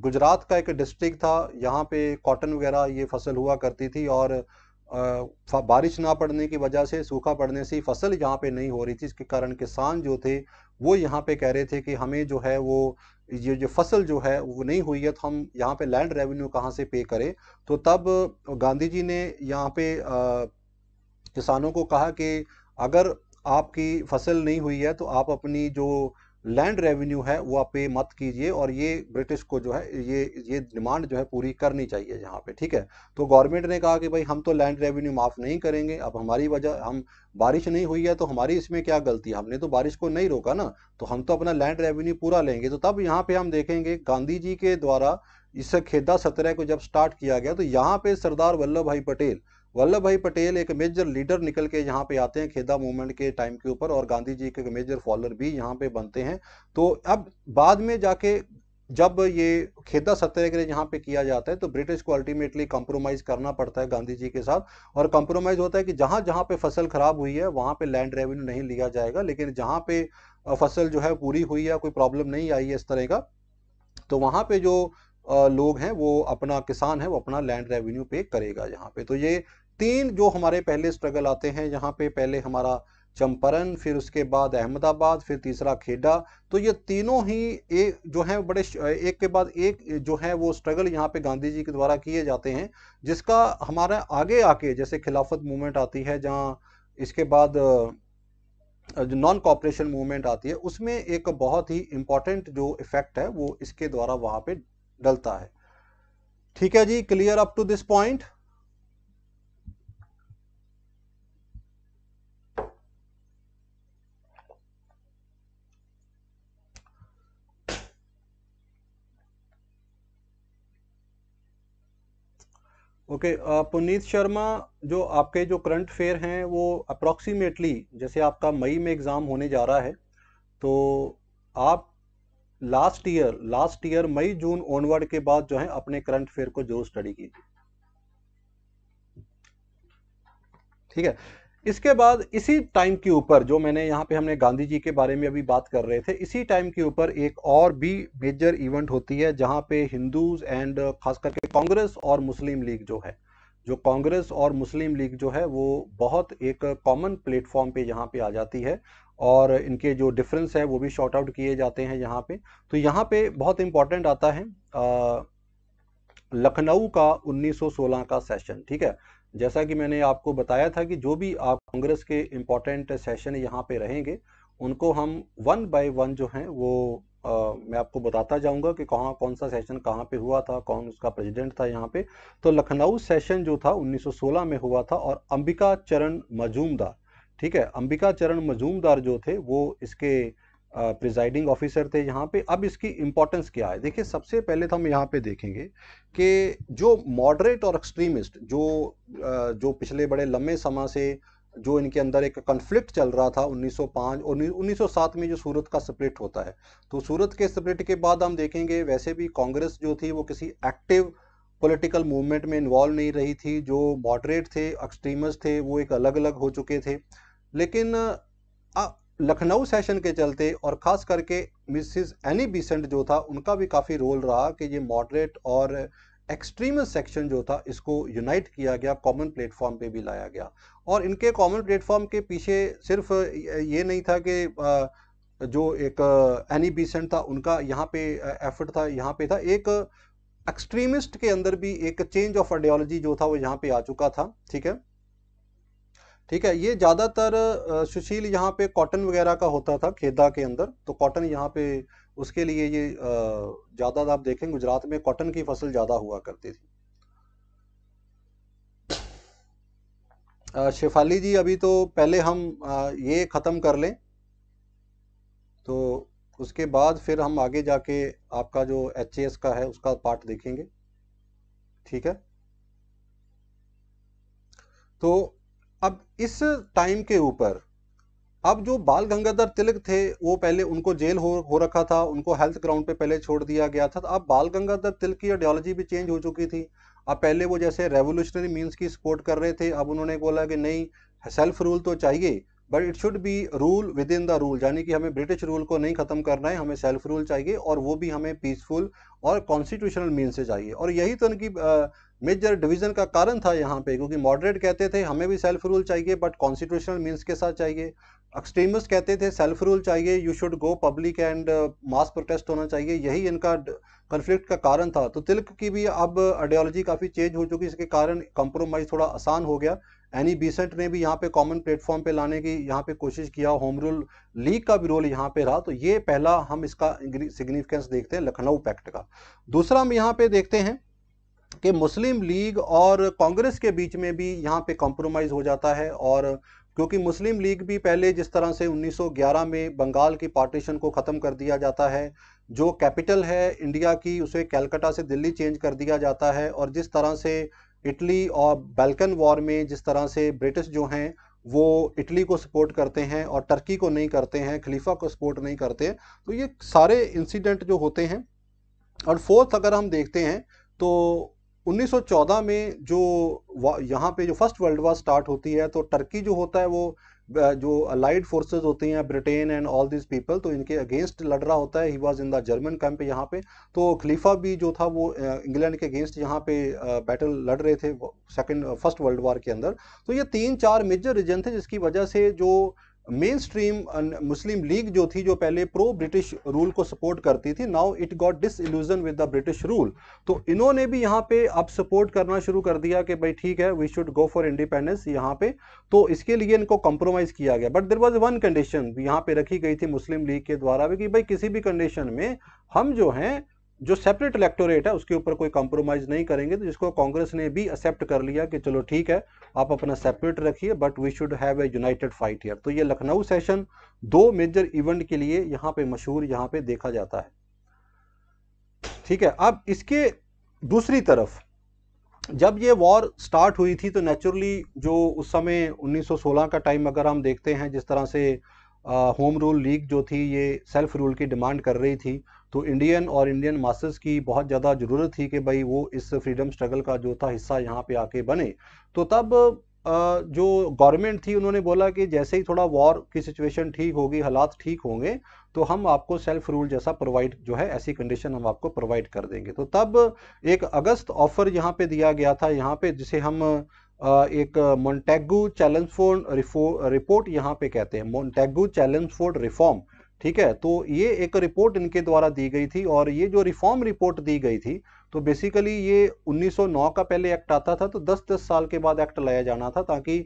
गुजरात का एक डिस्ट्रिक्ट था यहाँ पे कॉटन वगैरह ये फसल हुआ करती थी और बारिश ना पड़ने की वजह से सूखा पड़ने से फसल यहाँ पे नहीं हो रही थी इसके कारण किसान जो थे वो यहाँ पे कह रहे थे कि हमें जो है वो ये जो फसल जो है वो नहीं हुई है तो हम यहाँ पे लैंड रेवेन्यू कहाँ से पे करें तो तब गांधी जी ने यहाँ पे किसानों को कहा कि अगर आपकी फसल नहीं हुई है तो आप अपनी जो लैंड रेवेन्यू है वो आप पे मत कीजिए और ये ब्रिटिश को जो है ये ये डिमांड जो है पूरी करनी चाहिए यहाँ पे ठीक है तो गवर्नमेंट ने कहा कि भाई हम तो लैंड रेवेन्यू माफ़ नहीं करेंगे अब हमारी वजह हम बारिश नहीं हुई है तो हमारी इसमें क्या गलती है हमने तो बारिश को नहीं रोका ना तो हम तो अपना लैंड रेवेन्यू पूरा लेंगे तो तब यहाँ पे हम देखेंगे गांधी जी के द्वारा इस खेदा सत्रह को जब स्टार्ट किया गया तो यहाँ पे सरदार वल्लभ भाई पटेल वल्लभ भाई पटेल एक मेजर लीडर निकल के यहाँ पे आते हैं खेदा मूवमेंट के टाइम के ऊपर और गांधी जी के मेजर फॉलोअर भी यहाँ पे बनते हैं तो अब बाद में जाके जब ये खेदा सत्याग्रह यहाँ पे किया जाता है तो ब्रिटिश को अल्टीमेटली कॉम्प्रोमाइज करना पड़ता है गांधी जी के साथ और कॉम्प्रोमाइज होता है कि जहाँ जहाँ पे फसल खराब हुई है वहाँ पे लैंड रेवेन्यू नहीं लिया जाएगा लेकिन जहाँ पे फसल जो है पूरी हुई है कोई प्रॉब्लम नहीं आई है इस तरह का तो वहाँ पे जो लोग हैं वो अपना किसान है वो अपना लैंड रेवेन्यू पे करेगा यहाँ पे तो ये तीन जो हमारे पहले स्ट्रगल आते हैं यहाँ पे पहले हमारा चंपारण फिर उसके बाद अहमदाबाद फिर तीसरा खेडा तो ये तीनों ही एक जो है बड़े एक के बाद एक जो है वो स्ट्रगल यहाँ पे गांधी जी के द्वारा किए जाते हैं जिसका हमारा आगे आके जैसे खिलाफत मूवमेंट आती है जहाँ इसके बाद नॉन कॉपरेशन मूवमेंट आती है उसमें एक बहुत ही इम्पॉर्टेंट जो इफेक्ट है वो इसके द्वारा वहाँ पर डलता है ठीक है जी clear up to this point okay Puneet Sharma जो आपके जो करंट फेयर हैं वो अप्रॉक्सीमेटली जैसे आपका मई में एग्ज़ाम होने जा रहा है तो आप last year last year May June onward के बाद जो है अपने करंट फेयर को जरूर स्टडी कीजिए ठीक है इसके बाद इसी टाइम के ऊपर जो मैंने यहाँ पे हमने गांधी जी के बारे में अभी बात कर रहे थे इसी टाइम के ऊपर एक और भी मेजर इवेंट होती है जहाँ पे हिंदूज एंड uh, खास करके कांग्रेस और मुस्लिम लीग जो है जो कांग्रेस और मुस्लिम लीग जो है वो बहुत एक कॉमन प्लेटफॉर्म पे यहाँ पे आ जाती है और इनके जो डिफरेंस है वो भी शॉर्ट आउट किए जाते हैं यहाँ पे तो यहाँ पे बहुत इम्पॉर्टेंट आता है uh, लखनऊ का 1916 का सेशन ठीक है जैसा कि मैंने आपको बताया था कि जो भी आप कांग्रेस के इम्पोर्टेंट सेशन यहाँ पे रहेंगे उनको हम वन बाय वन जो हैं वो आ, मैं आपको बताता जाऊंगा कि कहाँ कौन सा सेशन कहाँ पे हुआ था कौन उसका प्रेसिडेंट था यहाँ पे तो लखनऊ सेशन जो था 1916 में हुआ था और अंबिका चरण मजूमदार ठीक है अंबिका चरण मजूमदार जो थे वो इसके प्रिजाइडिंग ऑफिसर थे यहाँ पे अब इसकी इम्पोर्टेंस क्या है देखिए सबसे पहले तो हम यहाँ पे देखेंगे कि जो मॉडरेट और एक्सट्रीमिस्ट जो जो पिछले बड़े लंबे समय से जो इनके अंदर एक कन्फ्लिक्ट चल रहा था 1905 और 1907 में जो सूरत का स्प्लिट होता है तो सूरत के स्प्लिट के बाद हम देखेंगे वैसे भी कांग्रेस जो थी वो किसी एक्टिव पॉलिटिकल मूवमेंट में इन्वॉल्व नहीं रही थी जो मॉडरेट थे एक्सट्रीमिस्ट थे वो एक अलग अलग हो चुके थे लेकिन लखनऊ सेशन के चलते और ख़ास करके मिसिस एनी बीसेंट जो था उनका भी काफ़ी रोल रहा कि ये मॉडरेट और एक्सट्रीमिस्ट सेक्शन जो था इसको यूनाइट किया गया कॉमन प्लेटफॉर्म पे भी लाया गया और इनके कॉमन प्लेटफॉर्म के पीछे सिर्फ ये नहीं था कि जो एक एनी बीसेंट था उनका यहाँ पे एफर्ट था यहाँ पे था एक एक्सट्रीमिस्ट के अंदर भी एक चेंज ऑफ आइडियोलॉजी जो था वो यहाँ पे आ चुका था ठीक है ठीक है ये ज़्यादातर सुशील यहाँ पे कॉटन वगैरह का होता था खेदा के अंदर तो कॉटन यहाँ पे उसके लिए ये ज़्यादा आप देखें गुजरात में कॉटन की फसल ज़्यादा हुआ करती थी शेफाली जी अभी तो पहले हम ये ख़त्म कर लें तो उसके बाद फिर हम आगे जाके आपका जो एच का है उसका पार्ट देखेंगे ठीक है तो अब इस टाइम के ऊपर अब जो बाल गंगाधर तिलक थे वो पहले उनको जेल हो हो रखा था उनको हेल्थ ग्राउंड पे पहले छोड़ दिया गया था तो अब बाल गंगाधर तिलक की आइडियोलॉजी भी चेंज हो चुकी थी अब पहले वो जैसे रेवोल्यूशनरी मीन्स की सपोर्ट कर रहे थे अब उन्होंने बोला कि नहीं सेल्फ रूल तो चाहिए but it should be rule within the rule यानी कि हमें ब्रिटिश रूल को नहीं ख़त्म करना है हमें सेल्फ रूल चाहिए और वो भी हमें पीसफुल और कॉन्स्टिट्यूशनल मीन से चाहिए और यही तो उनकी मेजर डिवीज़न का कारण था यहाँ पे क्योंकि मॉडरेट कहते थे हमें भी सेल्फ रूल चाहिए बट कॉन्स्टिट्यूशनल मीन्स के साथ चाहिए एक्सट्रीमिस्ट कहते थे सेल्फ रूल चाहिए you should go public and mass protest होना चाहिए यही इनका कन्फ्लिक्ट का कारण था तो तिलक की भी अब आइडियोलॉजी काफ़ी चेंज हो चुकी इसके कारण कॉम्प्रोमाइज़ थोड़ा आसान हो गया एनी बीसेंट ने भी यहाँ पे कॉमन प्लेटफॉर्म पे लाने की यहाँ पे कोशिश किया होम रूल लीग का भी रोल यहाँ पे रहा तो ये पहला हम इसका सिग्निफिकेंस देखते हैं लखनऊ पैक्ट का दूसरा हम यहाँ पे देखते हैं कि मुस्लिम लीग और कांग्रेस के बीच में भी यहाँ पे कॉम्प्रोमाइज़ हो जाता है और क्योंकि मुस्लिम लीग भी पहले जिस तरह से 1911 में बंगाल की पार्टीशन को ख़त्म कर दिया जाता है जो कैपिटल है इंडिया की उसे कैलकाटा से दिल्ली चेंज कर दिया जाता है और जिस तरह से इटली और बैल्कन वॉर में जिस तरह से ब्रिटिश जो हैं वो इटली को सपोर्ट करते हैं और टर्की को नहीं करते हैं खलीफा को सपोर्ट नहीं करते तो ये सारे इंसिडेंट जो होते हैं और फोर्थ अगर हम देखते हैं तो 1914 में जो यहाँ पे जो फर्स्ट वर्ल्ड वॉर स्टार्ट होती है तो टर्की जो होता है वो जो अलाइड फोर्सेस होती हैं Britain and all this people तो इनके अगेंस्ट लड़ रहा होता है he was in the German camp यहाँ पे तो खलीफा भी जो था वो इंग्लैंड के अगेंस्ट यहाँ पे बैटल लड़ रहे थे सेकंड फर्स्ट वर्ल्ड वॉर के अंदर तो ये तीन चार मेजर रीजन थे जिसकी वजह से जो मेन स्ट्रीम मुस्लिम लीग जो थी जो पहले प्रो ब्रिटिश रूल को सपोर्ट करती थी now it got disillusion with the British rule तो इन्होंने भी यहाँ पे अब सपोर्ट करना शुरू कर दिया कि भाई ठीक है we should go for independence यहाँ पे तो इसके लिए इनको कॉम्प्रोमाइज़ किया गया but there was one condition यहाँ पे रखी गई थी मुस्लिम लीग के द्वारा भी कि भाई किसी भी कंडीशन में हम जो हैं जो सेपरेट इलेक्टोरेट है उसके ऊपर कोई कॉम्प्रोमाइज़ नहीं करेंगे तो जिसको कांग्रेस ने भी एक्सेप्ट कर लिया कि चलो ठीक है आप अपना सेपरेट रखिए but we should have a united fight here तो ये लखनऊ सेशन दो मेजर इवेंट के लिए यहाँ पे मशहूर यहाँ पे देखा जाता है ठीक है अब इसके दूसरी तरफ जब ये वॉर स्टार्ट हुई थी तो नेचुरली जो उस समय उन्नीस का टाइम अगर हम देखते हैं जिस तरह से होम रूल लीग जो थी ये सेल्फ रूल की डिमांड कर रही थी तो इंडियन और इंडियन मास्टर्स की बहुत ज़्यादा ज़रूरत थी कि भाई वो इस फ्रीडम स्ट्रगल का जो था हिस्सा यहाँ पे आके बने तो तब जो गवर्नमेंट थी उन्होंने बोला कि जैसे ही थोड़ा वॉर की सिचुएशन ठीक होगी हालात ठीक होंगे तो हम आपको सेल्फ रूल जैसा प्रोवाइड जो है ऐसी कंडीशन हम आपको प्रोवाइड कर देंगे तो तब एक अगस्त ऑफर यहाँ पे दिया गया था यहाँ पे जिसे हम एक मोन्टेगू चैलेंजफोर्ड रिपोर्ट यहाँ पे कहते हैं मोन्टेगू चैलेंजफोर्ड रिफॉर्म ठीक है तो ये एक रिपोर्ट इनके द्वारा दी गई थी और ये जो रिफॉर्म रिपोर्ट दी गई थी तो बेसिकली ये 1909 का पहले एक्ट आता था तो 10-10 साल के बाद एक्ट लाया जाना था ताकि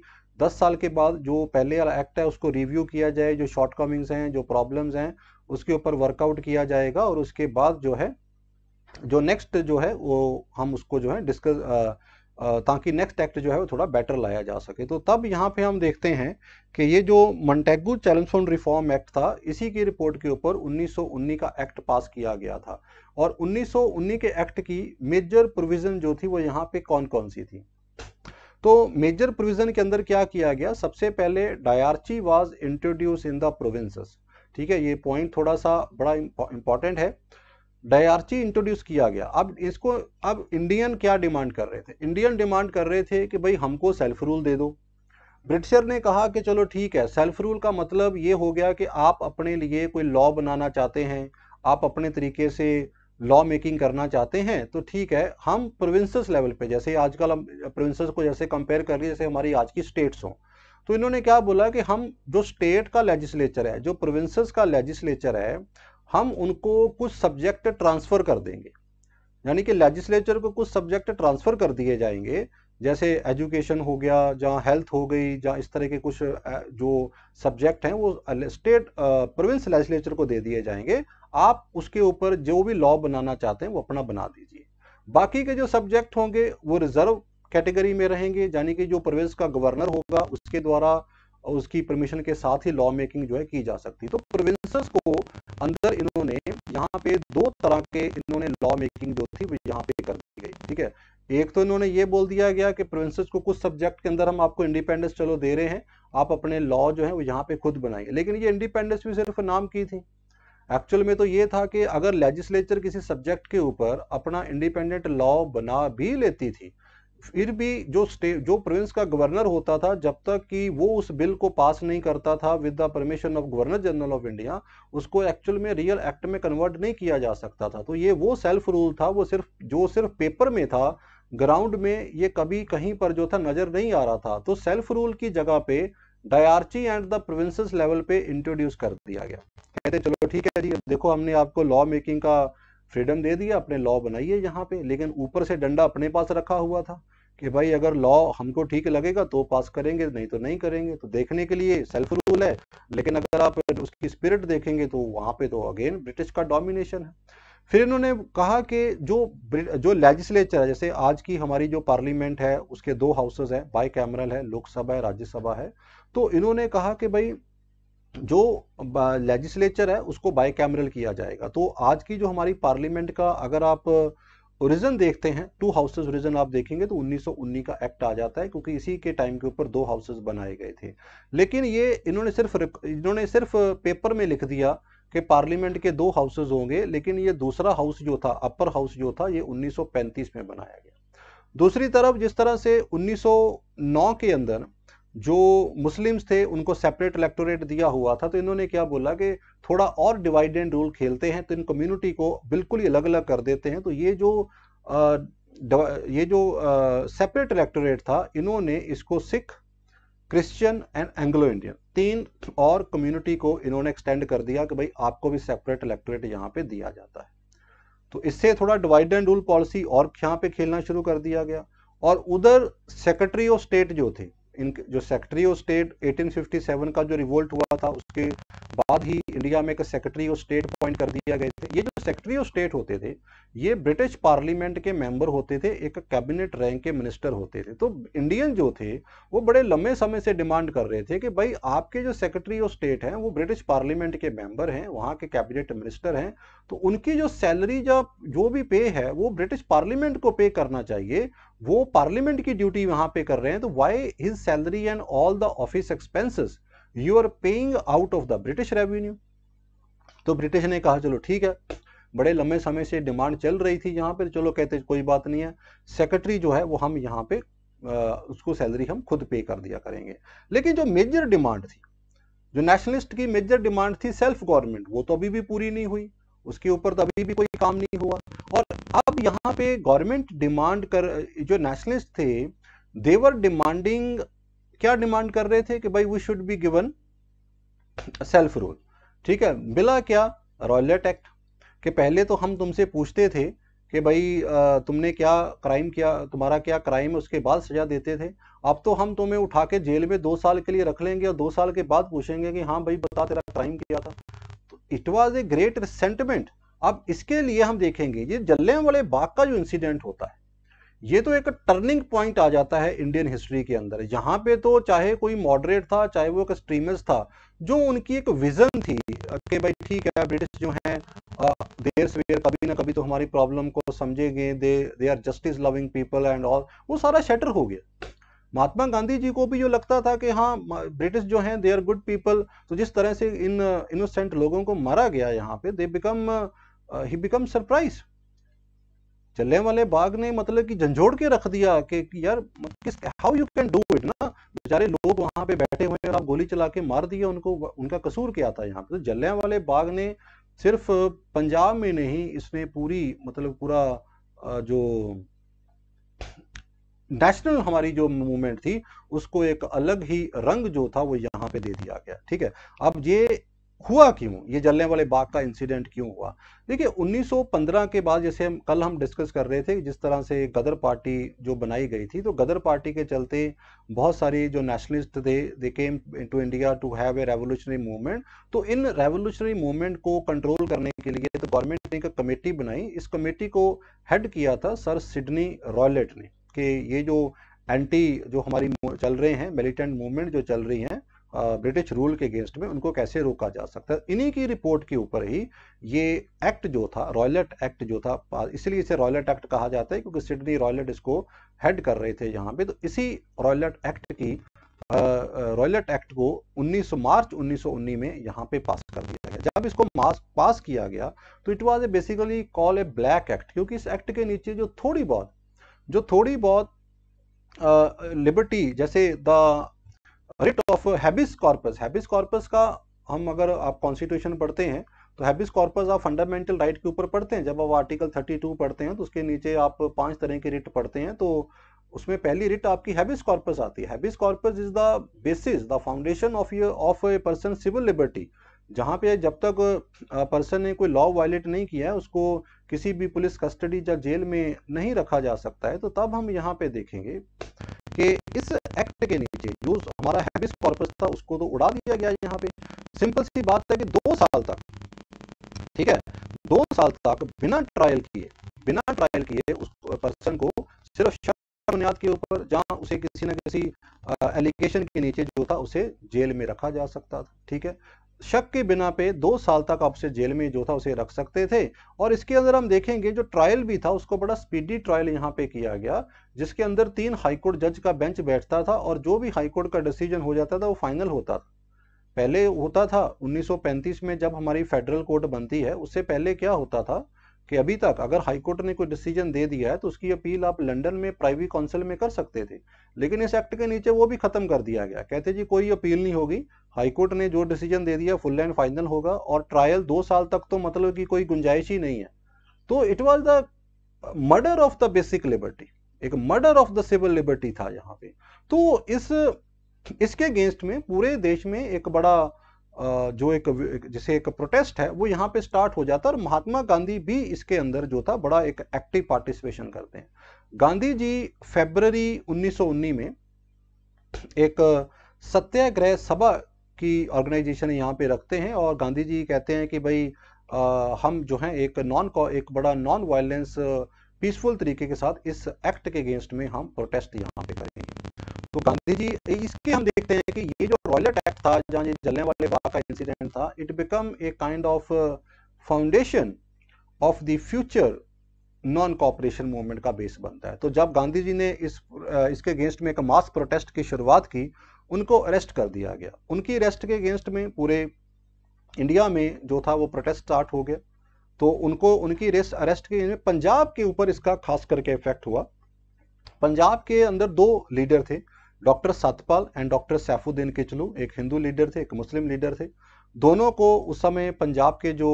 10 साल के बाद जो पहले वाला एक्ट है उसको रिव्यू किया जाए जो शॉर्टकमिंग्स हैं जो प्रॉब्लम्स हैं उसके ऊपर वर्कआउट किया जाएगा और उसके बाद जो है जो नेक्स्ट जो है वो हम उसको जो है डिस्कस ताकि नेक्स्ट एक्ट जो है वो थोड़ा बेटर लाया जा सके तो तब यहाँ पे हम देखते हैं कि ये जो मंटेगू फॉर रिफॉर्म एक्ट था इसी की रिपोर्ट के ऊपर 1919 का एक्ट पास किया गया था और 1919 के एक्ट की मेजर प्रोविज़न जो थी वो यहाँ पे कौन कौन सी थी तो मेजर प्रोविज़न के अंदर क्या किया गया सबसे पहले diarchy was introduce in the province ठीक है ये पॉइंट थोड़ा सा बड़ा इंपॉर्टेंट है डायर्ची इंट्रोड्यूस किया गया अब इसको अब इंडियन क्या डिमांड कर रहे थे इंडियन डिमांड कर रहे थे कि भाई हमको सेल्फ रूल दे दो ब्रिटिशर ने कहा कि चलो ठीक है सेल्फ रूल का मतलब ये हो गया कि आप अपने लिए कोई लॉ बनाना चाहते हैं आप अपने तरीके से लॉ मेकिंग करना चाहते हैं तो ठीक है हम प्रोविंसेस लेवल पे जैसे आजकल हम प्रोविंसेस को जैसे कंपेयर कर रहे जैसे हमारी आज की स्टेट्स हों तो इन्होंने क्या बोला कि हम जो स्टेट का लेजिस्लेचर है जो प्रोविंसेस का लेजिस्लेचर है हम उनको कुछ सब्जेक्ट ट्रांसफ़र कर देंगे यानी कि लेजिस्लेचर को कुछ सब्जेक्ट ट्रांसफ़र कर दिए जाएंगे जैसे एजुकेशन हो गया जहाँ हेल्थ हो गई जहाँ इस तरह के कुछ जो सब्जेक्ट हैं वो स्टेट प्रोविंस लेजिस्लेचर को दे दिए जाएंगे आप उसके ऊपर जो भी लॉ बनाना चाहते हैं वो अपना बना दीजिए बाकी के जो सब्जेक्ट होंगे वो रिजर्व कैटेगरी में रहेंगे यानी कि जो प्रोविंस का गवर्नर होगा उसके द्वारा उसकी परमिशन के साथ ही लॉ मेकिंग जो है की जा सकती तो प्रोविंसेस को अंदर इन्होंने यहाँ पे दो तरह के इन्होंने लॉ मेकिंग जो थी वो यहाँ पे कर दी गई ठीक है एक तो इन्होंने ये बोल दिया गया कि प्रोविंसेस को कुछ सब्जेक्ट के अंदर हम आपको इंडिपेंडेंस चलो दे रहे हैं आप अपने लॉ जो है वो यहाँ पे खुद बनाइए लेकिन ये इंडिपेंडेंस भी सिर्फ नाम की थी एक्चुअल में तो ये था कि अगर लेजिस्लेचर किसी सब्जेक्ट के ऊपर अपना इंडिपेंडेंट लॉ बना भी लेती थी फिर भी जो स्टेट जो प्रोविंस का गवर्नर होता था जब तक कि वो उस बिल को पास नहीं करता था with the permission of governor general of India उसको एक्चुअल में रियल एक्ट में कन्वर्ट नहीं किया जा सकता था तो ये वो सेल्फ रूल था वो सिर्फ जो सिर्फ पेपर में था ग्राउंड में ये कभी कहीं पर जो था नज़र नहीं आ रहा था तो सेल्फ रूल की जगह पे diarchy and the province level पे इंट्रोड्यूस कर दिया गया कहते चलो ठीक है जी देखो हमने आपको लॉ मेकिंग का फ्रीडम दे दिया अपने लॉ बनाइए यहाँ पे लेकिन ऊपर से डंडा अपने पास रखा हुआ था कि भाई अगर लॉ हमको ठीक लगेगा तो पास करेंगे नहीं तो नहीं करेंगे तो देखने के लिए सेल्फ रूल है लेकिन अगर आप उसकी स्पिरिट देखेंगे तो वहाँ पे तो अगेन ब्रिटिश का डोमिनेशन है फिर इन्होंने कहा कि जो जो लेजिस्लेचर है जैसे आज की हमारी जो पार्लियामेंट है उसके दो हाउसेज है बाई कैमरल है लोकसभा है राज्यसभा है तो इन्होंने कहा कि भाई जो लेजिस्लेचर है उसको बाई कैमरल किया जाएगा तो आज की जो हमारी पार्लियामेंट का अगर आप ओरिजन uh, देखते हैं टू हाउसेज ओरिजन आप देखेंगे तो 1919 का एक्ट आ जाता है क्योंकि इसी के टाइम के ऊपर दो हाउसेज बनाए गए थे लेकिन ये इन्होंने सिर्फ इन्होंने सिर्फ पेपर uh, में लिख दिया कि पार्लियामेंट के दो हाउसेज होंगे लेकिन ये दूसरा हाउस जो था अपर हाउस जो था ये 1935 में बनाया गया दूसरी तरफ जिस तरह से 1909 के अंदर जो मुस्लिम्स थे उनको सेपरेट इलेक्टोरेट दिया हुआ था तो इन्होंने क्या बोला कि थोड़ा और डिवाइड एंड रूल खेलते हैं तो इन कम्युनिटी को बिल्कुल ही अलग अलग कर देते हैं तो ये जो आ, ये जो सेपरेट इलेक्टोरेट था इन्होंने इसको Sikh Christian and Anglo Indian तीन और कम्युनिटी को इन्होंने एक्सटेंड कर दिया कि भाई आपको भी सेपरेट इलेक्टोरेट यहाँ पे दिया जाता है तो इससे थोड़ा डिवाइड एंड रूल पॉलिसी और यहाँ पे खेलना शुरू कर दिया गया और उधर सेक्रेटरी ऑफ स्टेट जो थे इन जो सेक्रेटरी ऑफ स्टेट 1857 का जो रिवोल्ट हुआ था उसके बाद ही इंडिया में एक सेक्रेटरी ऑफ स्टेट अपॉइंट कर दिया गए थे ये जो सेक्रेटरी ऑफ स्टेट होते थे ये ब्रिटिश पार्लियामेंट के मेंबर होते थे एक कैबिनेट रैंक के मिनिस्टर होते थे तो इंडियन जो थे वो बड़े लंबे समय से डिमांड कर रहे थे कि भाई आपके जो सेक्रेटरी ऑफ स्टेट हैं वो ब्रिटिश पार्लियामेंट के मेंबर हैं वहाँ के कैबिनेट मिनिस्टर हैं तो उनकी जो सैलरी या जो भी पे है वो ब्रिटिश पार्लियामेंट को पे करना चाहिए वो पार्लियामेंट की ड्यूटी वहां पे कर रहे हैं तो why his salary and all the office expenses you are paying out of the British revenue तो ब्रिटिश ने कहा चलो ठीक है बड़े लंबे समय से डिमांड चल रही थी यहाँ पर चलो कहते कोई बात नहीं है सेक्रेटरी जो है वो हम यहाँ पे उसको सैलरी हम खुद पे कर दिया करेंगे लेकिन जो मेजर डिमांड थी जो नेशनलिस्ट की मेजर डिमांड थी सेल्फ गवर्नमेंट वो तो अभी भी पूरी नहीं हुई उसके ऊपर तो अभी भी कोई काम नहीं हुआ और अब यहाँ पे गवर्नमेंट डिमांड कर जो नेशनलिस्ट थे देवर डिमांडिंग क्या डिमांड कर रहे थे कि भाई we should be given self rule ठीक है मिला क्या रॉयलेट एक्ट कि पहले तो हम तुमसे पूछते थे कि भाई तुमने क्या क्राइम किया तुम्हारा क्या क्राइम है उसके बाद सजा देते थे अब तो हम तुम्हें उठा के जेल में दो साल के लिए रख लेंगे और दो साल के बाद पूछेंगे कि हाँ भाई बता तेरा क्राइम किया था it was a great resentment अब इसके लिए हम देखेंगे ये जल्ले वाले बाग का जो इंसिडेंट होता है ये तो एक टर्निंग पॉइंट आ जाता है इंडियन हिस्ट्री के अंदर यहाँ पे तो चाहे कोई मॉडरेट था चाहे वो एक एक्सट्रीमिस्ट था जो उनकी एक विजन थी कि भाई ठीक है ब्रिटिश जो है देर सवेर कभी ना कभी तो हमारी प्रॉब्लम को समझेंगे they they are justice loving people and all वो सारा शेटर हो गया महात्मा गांधी जी को भी जो लगता था कि हाँ ब्रिटिश जो हैं दे आर गुड पीपल तो जिस तरह से इन इनोसेंट लोगों को मारा गया यहाँ पे they become he become surprise Jallianwala बाग ने मतलब कि झंझोड़ के रख दिया कि यार किस how you can do it ना बेचारे लोग वहां पे बैठे हुए और आप गोली चला के मार दिए उनको उनका कसूर क्या था यहाँ पे तो जलने वाले बाग ने सिर्फ पंजाब में नहीं इसने पूरी मतलब पूरा uh, जो नेशनल हमारी जो मूवमेंट थी उसको एक अलग ही रंग जो था वो यहाँ पे दे दिया गया ठीक है अब ये हुआ क्यों ये जलने वाले बाग का इंसिडेंट क्यों हुआ देखिए 1915 के बाद जैसे हम कल हम डिस्कस कर रहे थे जिस तरह से गदर पार्टी जो बनाई गई थी तो गदर पार्टी के चलते बहुत सारे जो नेशनलिस्ट थे they came to India to have a revolutionary movement तो इन रेवोल्यूशनरी मूवमेंट को कंट्रोल करने के लिए तो गवर्नमेंट ने एक कमेटी बनाई इस कमेटी को हेड किया था सर सिडनी रॉयलेट ने कि ये जो एंटी जो हमारी चल रहे हैं मिलिटेंट मूवमेंट जो चल रही हैं ब्रिटिश रूल के अगेंस्ट में उनको कैसे रोका जा सकता है इन्हीं की रिपोर्ट के ऊपर ही ये एक्ट जो था रॉयलेट एक्ट जो था इसलिए इसे रॉयलेट एक्ट कहा जाता है क्योंकि सिडनी रॉयलेट इसको हेड कर रहे थे यहाँ पे तो इसी रॉयलेट एक्ट की रॉयलेट एक्ट को 19 मार्च 1919 में यहाँ पे पास कर दिया गया जब इसको मास पास किया गया तो it was a basically call a black act क्योंकि इस एक्ट के नीचे जो थोड़ी बहुत जो थोड़ी बहुत लिबर्टी जैसे the writ of habeas corpus habeas corpus का हम अगर आप कॉन्स्टिट्यूशन पढ़ते हैं तो हैबिस कॉर्पस आप फंडामेंटल राइट के ऊपर पढ़ते हैं जब आप आर्टिकल 32 पढ़ते हैं तो उसके नीचे आप पांच तरह के रिट पढ़ते हैं तो उसमें पहली रिट आपकी हैबिस कॉर्पस आती है habeas corpus is the basis the foundation of of a person civil liberty जहाँ पे जब तक पर्सन ने कोई लॉ वायलेट नहीं किया है उसको किसी भी पुलिस कस्टडी या जेल में नहीं रखा जा सकता है तो तब हम यहाँ पे देखेंगे कि इस एक्ट के नीचे जो हमारा हैबिस कॉर्पस था उसको तो उड़ा दिया गया यहाँ पे सिंपल सी बात है कि दो साल तक ठीक है दो साल तक बिना ट्रायल किए बिना ट्रायल किए उस पर्सन को सिर्फ बुनियाद के ऊपर जहां उसे किसी ना किसी एलिगेशन के नीचे जो था उसे जेल में रखा जा सकता था ठीक है शक के बिना पे दो साल तक आप उसे जेल में जो था उसे रख सकते थे और इसके अंदर हम देखेंगे जो ट्रायल भी था उसको बड़ा स्पीडी ट्रायल यहाँ पे किया गया जिसके अंदर तीन हाईकोर्ट जज का बेंच बैठता था और जो भी हाईकोर्ट का डिसीजन हो जाता था वो फाइनल होता था पहले होता था 1935 में जब हमारी फेडरल कोर्ट बनती है उससे पहले क्या होता था कि अभी तक अगर हाईकोर्ट ने कोई डिसीजन दे दिया है तो उसकी अपील आप लंदन में प्राइवेट काउंसिल में कर सकते थे लेकिन इस एक्ट के नीचे वो भी खत्म कर दिया गया कहते जी कोई अपील नहीं होगी हाईकोर्ट ने जो डिसीजन दे दिया फुल एंड फाइनल होगा और ट्रायल दो साल तक तो मतलब की कोई गुंजाइश ही नहीं है तो it was the murder of the basic liberty एक murder of the civil liberty था यहाँ पे तो इस इसके अगेंस्ट में पूरे देश में एक बड़ा जो एक जिसे एक प्रोटेस्ट है वो यहाँ पे स्टार्ट हो जाता है और महात्मा गांधी भी इसके अंदर जो था बड़ा एक एक्टिव पार्टिसिपेशन करते हैं गांधी जी फेबररी 1919 में एक सत्याग्रह सभा की ऑर्गेनाइजेशन यहाँ पे रखते हैं और गांधी जी कहते हैं कि भाई आ, हम जो हैं एक नॉन एक बड़ा नॉन वायलेंस पीसफुल तरीके के साथ इस एक्ट के अगेंस्ट में हम प्रोटेस्ट यहाँ पे करेंगे तो गांधी जी इसके हम देखते हैं कि ये जो रॉयल अटैक था जहाँ ये जलने वाले बाग का इंसिडेंट था it become a kind of foundation of the future non cooperation movement का बेस बनता है तो जब गांधी जी ने इस uh, इसके अगेंस्ट में एक मास प्रोटेस्ट की शुरुआत की उनको अरेस्ट कर दिया गया उनकी अरेस्ट के अगेंस्ट में पूरे इंडिया में जो था वो प्रोटेस्ट स्टार्ट हो गया तो उनको उनकी अरेस्ट अरेस्ट के पंजाब के ऊपर इसका खास करके इफेक्ट हुआ पंजाब के अंदर दो लीडर थे doctor Satpal and doctor Saifuddin Kitchlu एक हिंदू लीडर थे एक मुस्लिम लीडर थे दोनों को उस समय पंजाब के जो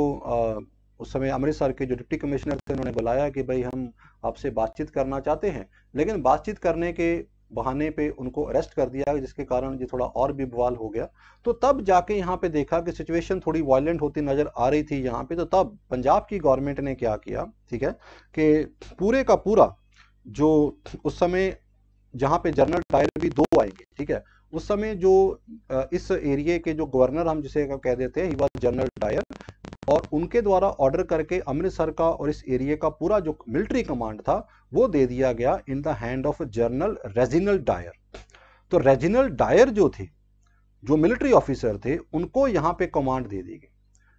उस समय अमृतसर के जो डिप्टी कमिश्नर थे उन्होंने बुलाया कि भाई हम आपसे बातचीत करना चाहते हैं लेकिन बातचीत करने के बहाने पे उनको अरेस्ट कर दिया जिसके कारण ये थोड़ा और भी बवाल हो गया तो तब जाके यहाँ पे देखा कि सिचुएशन थोड़ी वायलेंट होती नज़र आ रही थी यहाँ पे तो तब पंजाब की गवर्नमेंट ने क्या किया ठीक है कि पूरे का पूरा जो उस समय जहाँ पे जनरल डायर भी दो आएंगे ठीक है उस समय जो इस एरिए के जो गवर्नर हम जिसे कह देते हैं वह जनरल डायर और उनके द्वारा ऑर्डर करके अमृतसर का और इस एरिया का पूरा जो मिलिट्री कमांड था वो दे दिया गया in the hand of general Reginald Dyer तो रेजिनल डायर जो थे जो मिलिट्री ऑफिसर थे उनको यहाँ पे कमांड दे दी गई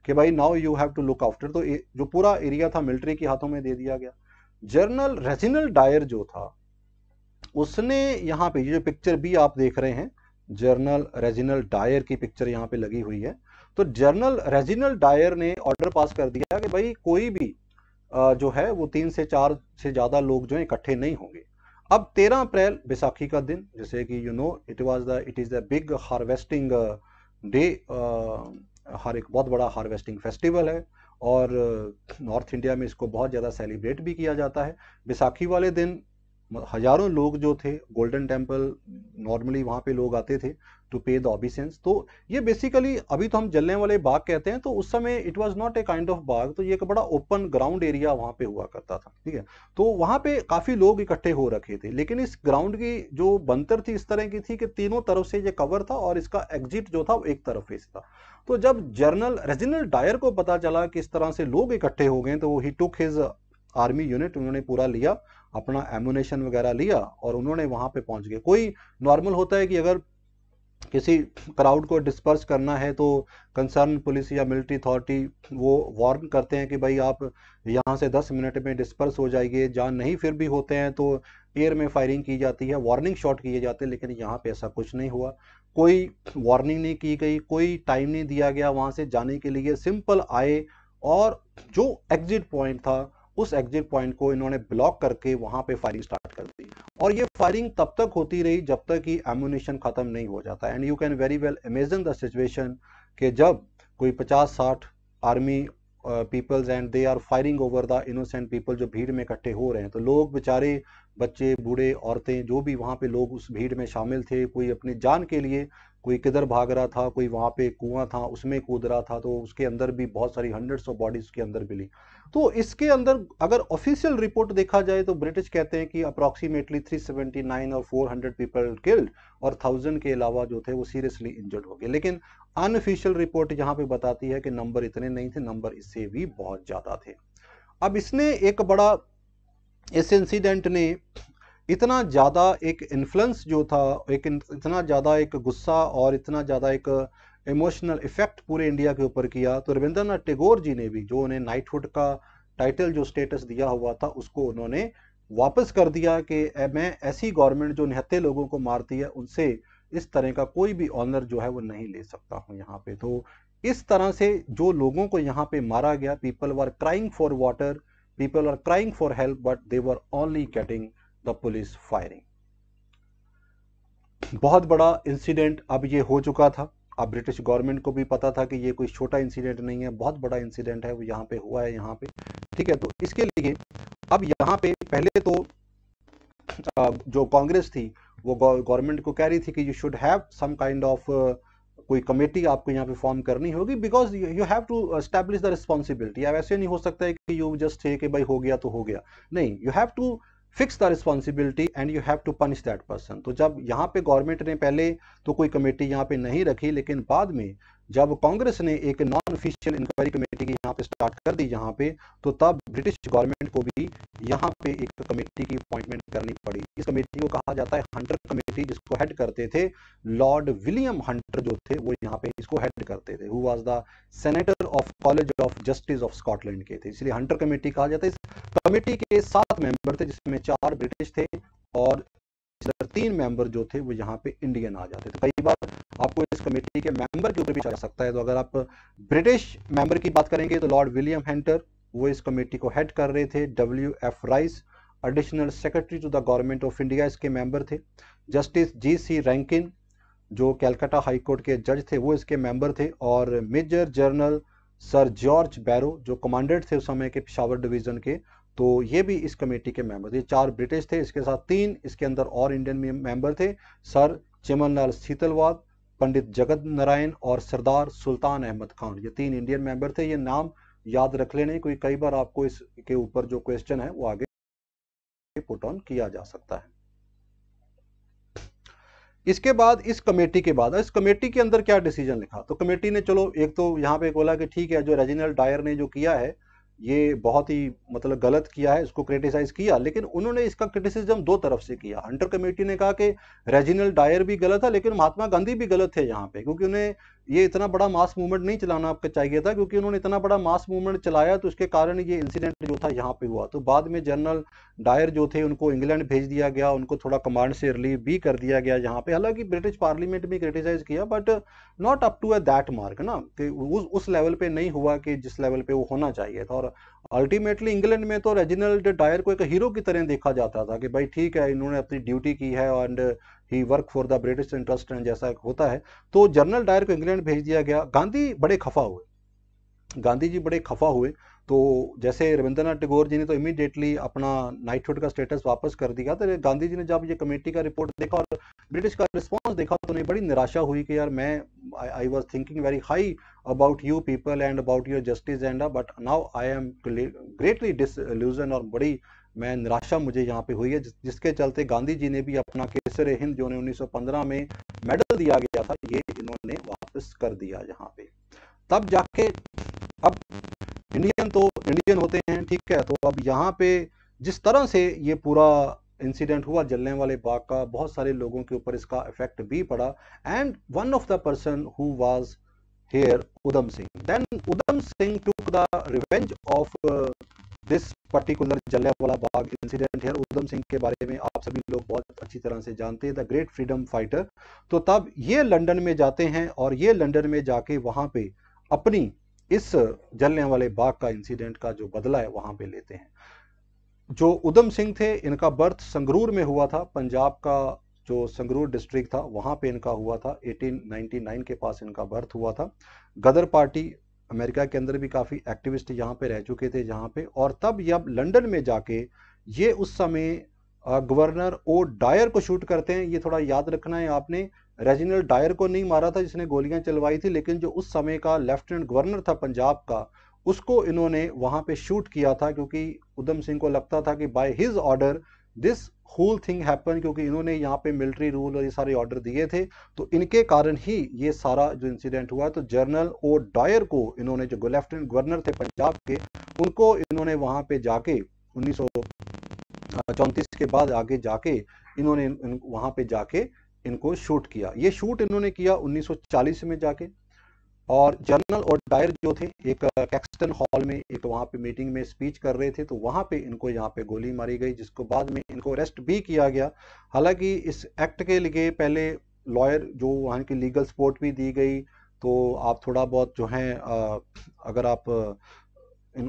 कि भाई now you have to look after तो जो पूरा एरिया था मिलिट्री के हाथों में दे दिया गया जनरल रेजिनल डायर जो था उसने यहाँ पे ये जो पिक्चर भी आप देख रहे हैं जर्नल रेजिनल डायर की पिक्चर यहाँ पे लगी हुई है तो जर्नल रेजिनल डायर ने ऑर्डर पास कर दिया कि भाई कोई भी जो है वो तीन से चार से ज़्यादा लोग जो इकट्ठे नहीं होंगे अब तेरह अप्रैल बैसाखी का दिन जैसे कि you know it was the it is the big harvesting day हर एक बहुत बड़ा हार्वेस्टिंग फेस्टिवल है और नॉर्थ इंडिया में इसको बहुत ज़्यादा सेलिब्रेट भी किया जाता है बैसाखी वाले दिन हजारों लोग जो थे गोल्डन टेम्पल नॉर्मली वहाँ पे लोग आते थे टू पे द ऑबिसेंस तो ये बेसिकली अभी तो हम जलने वाले बाग कहते हैं तो उस समय it was not a kind of बाग तो ये एक बड़ा ओपन ग्राउंड एरिया वहाँ पे हुआ करता था ठीक है तो वहाँ पे काफ़ी लोग इकट्ठे हो रखे थे लेकिन इस ग्राउंड की जो बनतर थी इस तरह की थी कि तीनों तरफ से ये कवर था और इसका एग्जिट जो था वो एक तरफ से था तो जब जर्नल रेजिनल डायर को पता चला कि इस तरह से लोग इकट्ठे हो गए तो he took his army unit उन्होंने पूरा लिया अपना एमुनेशन वगैरह लिया और उन्होंने वहां पे पहुंच गए कोई नॉर्मल होता है कि अगर किसी क्राउड को डिस्पर्स करना है तो कंसर्न पुलिस या मिलिट्री अथॉरिटी वो वार्न करते हैं कि भाई आप यहाँ से 10 मिनट में डिस्पर्स हो जाइए जान नहीं फिर भी होते हैं तो एयर में फायरिंग की जाती है वार्निंग शॉट किए जाते हैं लेकिन यहाँ पे ऐसा कुछ नहीं हुआ कोई वार्निंग नहीं की गई कोई टाइम नहीं दिया गया वहाँ से जाने के लिए सिंपल आए और जो एग्जिट पॉइंट था उस एग्जिट पॉइंट को इन्होंने ब्लॉक करके वहां पे फायरिंग स्टार्ट कर दी और ये फायरिंग तब तक होती रही जब तक कि एम्यूनेशन खत्म नहीं हो जाता and you can very well imagine the situation कि जब कोई पचास साठ army peoples and they are firing over the innocent people जो भीड़ में इकट्ठे हो रहे हैं तो लोग बेचारे बच्चे बूढ़े औरतें जो भी वहाँ पे लोग उस भीड़ में शामिल थे कोई अपनी जान के लिए कोई किधर भाग रहा था कोई वहाँ पे कुआं था उसमें कूद रहा था तो उसके अंदर भी बहुत सारी हंड्रेड्स ऑफ बॉडीज के अंदर मिली तो इसके अंदर अगर ऑफिशियल रिपोर्ट देखा जाए तो ब्रिटिश कहते हैं कि अप्रॉक्सीमेटली 379 और 400 पीपल किल्ड और थाउजेंड के अलावा जो थे वो सीरियसली इंजर्ड हो गए लेकिन अनऑफिशियल रिपोर्ट यहाँ पे बताती है कि नंबर इतने नहीं थे नंबर इससे भी बहुत ज़्यादा थे अब इसने एक बड़ा इस इंसिडेंट ने इतना ज़्यादा एक इन्फ्लुएंस जो था एक इतना ज़्यादा एक गुस्सा और इतना ज़्यादा एक इमोशनल इफ़ेक्ट पूरे इंडिया के ऊपर किया तो रविंद्रनाथ टैगोर जी ने भी जो उन्हें नाइटहुड का टाइटल जो स्टेटस दिया हुआ था उसको उन्होंने वापस कर दिया कि मैं ऐसी गवर्नमेंट जो निहत्ते लोगों को मारती है उनसे इस तरह का कोई भी ऑनर जो है वो नहीं ले सकता हूँ यहाँ पे तो इस तरह से जो लोगों को यहाँ पे मारा गया people were crying for water people are crying for help but they were only getting the police firing बहुत बड़ा इंसिडेंट अब ये हो चुका था अब ब्रिटिश गवर्नमेंट को भी पता था कि ये कोई छोटा इंसिडेंट नहीं है बहुत बड़ा इंसिडेंट है वो यहाँ पे हुआ है यहाँ पे ठीक है तो इसके लिए अब यहाँ पे पहले तो जो कांग्रेस थी वो गवर्नमेंट को कह रही थी कि you should have some kind of कोई कमेटी आपको यहाँ पे फॉर्म करनी होगी because you have to establish the responsibility अब ऐसे नहीं हो सकता है कि यू जस्ट है कि भाई हो गया तो हो गया नहीं you have to fix the responsibility and you have to punish that person तो जब यहाँ पे गवर्नमेंट ने पहले तो कोई कमेटी यहाँ पे नहीं रखी लेकिन बाद में जब कांग्रेस ने एक नॉन ऑफिशियल इंक्वायरी कमेटी की यहाँ पे स्टार्ट कर दी यहाँ पे तो तब ब्रिटिश गवर्नमेंट को भी यहाँ पे एक कमेटी की अपॉइंटमेंट करनी पड़ी इस कमेटी को कहा जाता है हंटर कमेटी जिसको हेड करते थे लॉर्ड विलियम हंटर जो थे वो यहाँ पे इसको हेड करते थे who the senator of college of justice of Scotland के थे इसलिए हंटर कमेटी कहा जाता है इस कमेटी के सात मेंबर थे जिसमें चार ब्रिटिश थे और इसलिए तीन मेंबर जो थे वो यहाँ पे इंडियन आ जाते थे कई बार आपको इस कमेटी के मेंबर के ऊपर भी जा सकता है तो अगर आप ब्रिटिश मेंबर की बात करेंगे तो लॉर्ड विलियम हेंटर वो इस कमेटी को हेड कर रहे थे W F Rice additional secretary to the government of India इसके मेंबर थे जस्टिस जी सी रैंकिन जो कैलकाटा हाईकोर्ट के जज थे वो इसके मेंबर थे और major general sir George Barrow जो कमांडेंट थे उस समय के पिशावर डिवीजन के तो ये भी इस कमेटी के मेंबर थे चार ब्रिटिश थे इसके साथ तीन इसके अंदर और इंडियन मेंबर थे सर चिमनलाल शीतलवाद पंडित जगत नारायण और सरदार सुल्तान अहमद खान ये तीन इंडियन मेंबर थे ये नाम याद रख लेने कोई कई बार आपको इसके ऊपर जो क्वेश्चन है वो आगे पुट ऑन किया जा सकता है इसके बाद इस कमेटी के बाद इस कमेटी के अंदर क्या डिसीजन लिखा तो कमेटी ने चलो एक तो यहाँ पे बोला कि ठीक है जो रेजिनल डायर ने जो किया है ये बहुत ही मतलब गलत किया है इसको क्रिटिसाइज किया लेकिन उन्होंने इसका क्रिटिसिज्म दो तरफ से किया हंटर कमेटी ने कहा कि रेजिनल डायर भी गलत है लेकिन महात्मा गांधी भी गलत थे यहाँ पे क्योंकि उन्हें ये इतना बड़ा मास मूवमेंट नहीं चलाना आपको चाहिए था क्योंकि उन्होंने इतना बड़ा मास मूवमेंट चलाया तो उसके कारण ये इंसिडेंट जो था यहाँ पे हुआ तो बाद में जनरल डायर जो थे उनको इंग्लैंड भेज दिया गया उनको थोड़ा कमांड से रिलीव भी कर दिया गया यहाँ पे हालांकि ब्रिटिश पार्लियामेंट भी क्रिटिसाइज किया but not up to a that mark ना कि उस उस लेवल पे नहीं हुआ कि जिस लेवल पे वो होना चाहिए था और अल्टीमेटली इंग्लैंड में तो रेजिनल्ड डायर को एक हीरो की तरह देखा जाता था कि भाई ठीक है इन्होंने अपनी ड्यूटी की है and he work for the British interest and जैसा होता है तो जनरल डायर को इंग्लैंड भेज दिया गया गांधी बड़े खफा हुए गांधी जी बड़े खफा हुए तो जैसे रविंद्रनाथ टैगोर जी ने तो इमीडिएटली अपना नाइटहुड का स्टेटस वापस कर दिया तो गांधी जी ने जब ये कमेटी का रिपोर्ट देखा और ब्रिटिश का रिस्पांस देखा तो उन्हें बड़ी निराशा हुई कि यार मैं I was thinking very high about you people and about your justice and but now I am greatly disillusion और बड़ी मैं निराशा मुझे यहाँ पे हुई है जिस, जिसके चलते गांधी जी ने भी अपना केसर हिंद जो उन्नीस सौ में मेडल दिया गया था ये इन्होंने वापस कर दिया यहाँ पे तब जाके अब इंडियन तो इंडियन होते हैं ठीक है तो अब यहाँ पे जिस तरह से ये पूरा इंसिडेंट हुआ जलने वाले बाग का बहुत सारे लोगों के ऊपर इसका इफेक्ट भी पड़ा and one of the person who was here Udham Singh then Udham Singh took the revenge of this particular Jallianwala Bagh incident है उधम सिंह के बारे में आप सभी लोग बहुत अच्छी तरह से जानते हैं द ग्रेट फ्रीडम फाइटर तो तब ये लंदन में जाते हैं और ये लंदन में जाके वहाँ पे अपनी इस जलने वाले बाग का इंसिडेंट का जो बदला है वहाँ पे लेते हैं जो उधम सिंह थे इनका बर्थ संगरूर में हुआ था पंजाब का जो संगरूर डिस्ट्रिक्ट था वहाँ पे इनका हुआ था 1899 के पास इनका बर्थ हुआ था गदर पार्टी अमेरिका के अंदर भी काफ़ी एक्टिविस्ट यहाँ पे रह चुके थे जहाँ पे और तब जब लंदन में जाके ये उस समय गवर्नर ओ डायर को शूट करते हैं ये थोड़ा याद रखना है आपने रेजिनल डायर को नहीं मारा था जिसने गोलियां चलवाई थी लेकिन जो उस समय का लेफ्टिनेंट गवर्नर था पंजाब का उसको इन्होंने वहाँ पे शूट किया था क्योंकि उधम सिंह को लगता था कि by his order this whole thing happen क्योंकि इन्होंने यहाँ पे मिलिट्री रूल और ये सारे ऑर्डर दिए थे तो इनके कारण ही ये सारा जो इंसिडेंट हुआ तो जनरल ओ डॉयर को इन्होंने जो लेफ्टिनेंट गवर्नर थे पंजाब के उनको इन्होंने वहाँ पे जाके उन्नीस के बाद आगे जाके इन्होंने वहाँ पे जाके इनको शूट किया ये शूट इन्होंने किया 1940 में जाके और जनरल और डायर जो थे एक कैक्सटन हॉल में एक वहाँ पे मीटिंग में स्पीच कर रहे थे तो वहाँ पे इनको यहाँ पे गोली मारी गई जिसको बाद में इनको अरेस्ट भी किया गया हालांकि इस एक्ट के लिए पहले लॉयर जो वहाँ की लीगल सपोर्ट भी दी गई तो आप थोड़ा बहुत जो है अगर आप इन,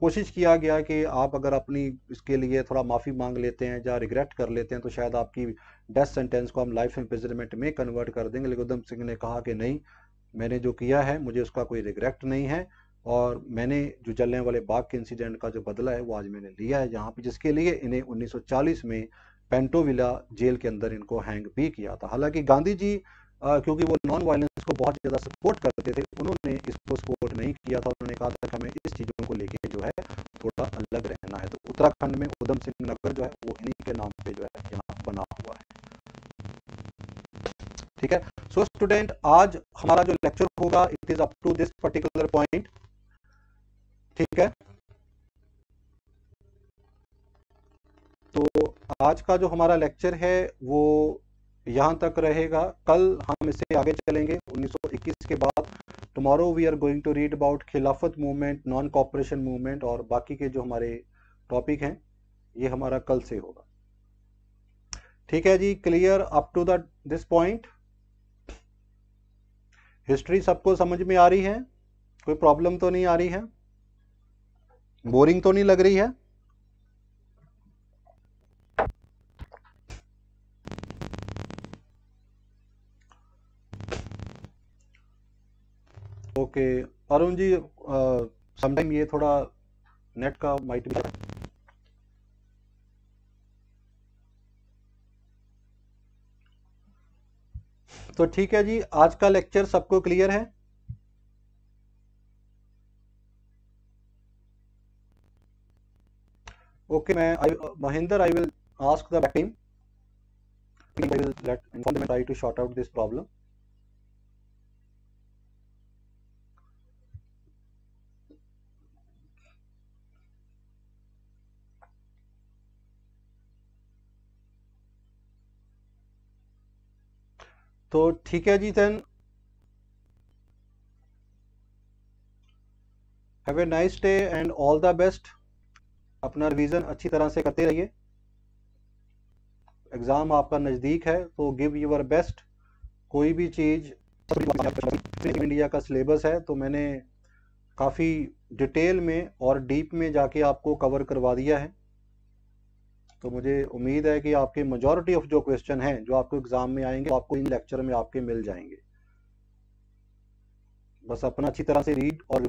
कोशिश किया गया कि आप अगर अपनी इसके लिए थोड़ा माफ़ी मांग लेते हैं या रिग्रेट कर लेते हैं तो शायद आपकी डेथ सेंटेंस को हम लाइफ इम्प्रिजनमेंट में कन्वर्ट कर देंगे लेकिन उधम सिंह ने कहा कि नहीं मैंने जो किया है मुझे उसका कोई रिग्रेट नहीं है और मैंने जो जलने वाले बाग के इंसिडेंट का जो बदला है वो आज मैंने लिया है जहाँ पे जिसके लिए इन्हें 1940 में पेंटोविला जेल के अंदर इनको हैंग भी किया था हालांकि गांधी जी आ, क्योंकि वो नॉन वायलेंस को बहुत ज़्यादा सपोर्ट करते थे उन्होंने इसको सपोर्ट नहीं किया था उन्होंने कहा था कि हमें इस चीज़ों को लेके जो है थोड़ा अलग रहना है तो उत्तराखंड में उधम सिंह नगर जो है वो इन्हीं के नाम पे जो है यहाँ बना हुआ है ठीक है सो so, स्टूडेंट आज हमारा जो लेक्चर होगा it is up to this particular point ठीक है तो आज का जो हमारा लेक्चर है वो यहां तक रहेगा कल हम इसे आगे चलेंगे 1921 के बाद tomorrow we are going to read about Khilafat movement non cooperation movement और बाकी के जो हमारे टॉपिक हैं ये हमारा कल से होगा ठीक है जी clear up to the this point history सबको समझ में आ रही है कोई प्रॉब्लम तो नहीं आ रही है बोरिंग तो नहीं लग रही है okay okay. Arun ji sometime ये थोड़ा नेट का माइट भी तो ठीक है जी आज का लेक्चर सबको क्लियर है ओके मैं Mahendra I will ask the team I will let inform try to sort out this problem तो ठीक है जी then have a nice day and all the best अपना रिवीजन अच्छी तरह से करते रहिए एग्ज़ाम आपका नज़दीक है तो गिव योर बेस्ट कोई भी चीज़ इंडिया का सिलेबस है तो मैंने काफ़ी डिटेल में और डीप में जाके आपको कवर करवा दिया है तो मुझे उम्मीद है कि आपके मेजोरिटी ऑफ जो क्वेश्चन हैं जो आपको एग्जाम में आएंगे तो आपको इन लेक्चर में आपके मिल जाएंगे बस अपना अच्छी तरह से रीड और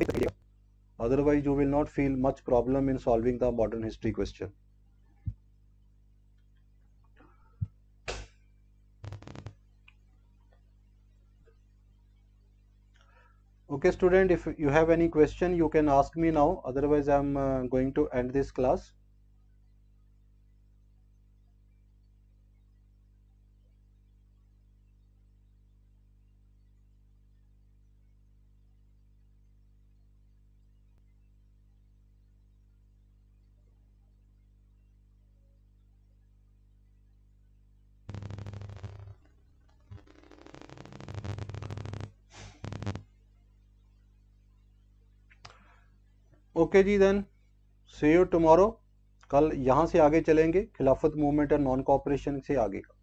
otherwise you will not feel much problem in solving the modern history question okay student if you have any question you can ask me now otherwise I am going to end this class okay जी then see you tomorrow कल यहाँ से आगे चलेंगे खिलाफत movement और non cooperation से आगे का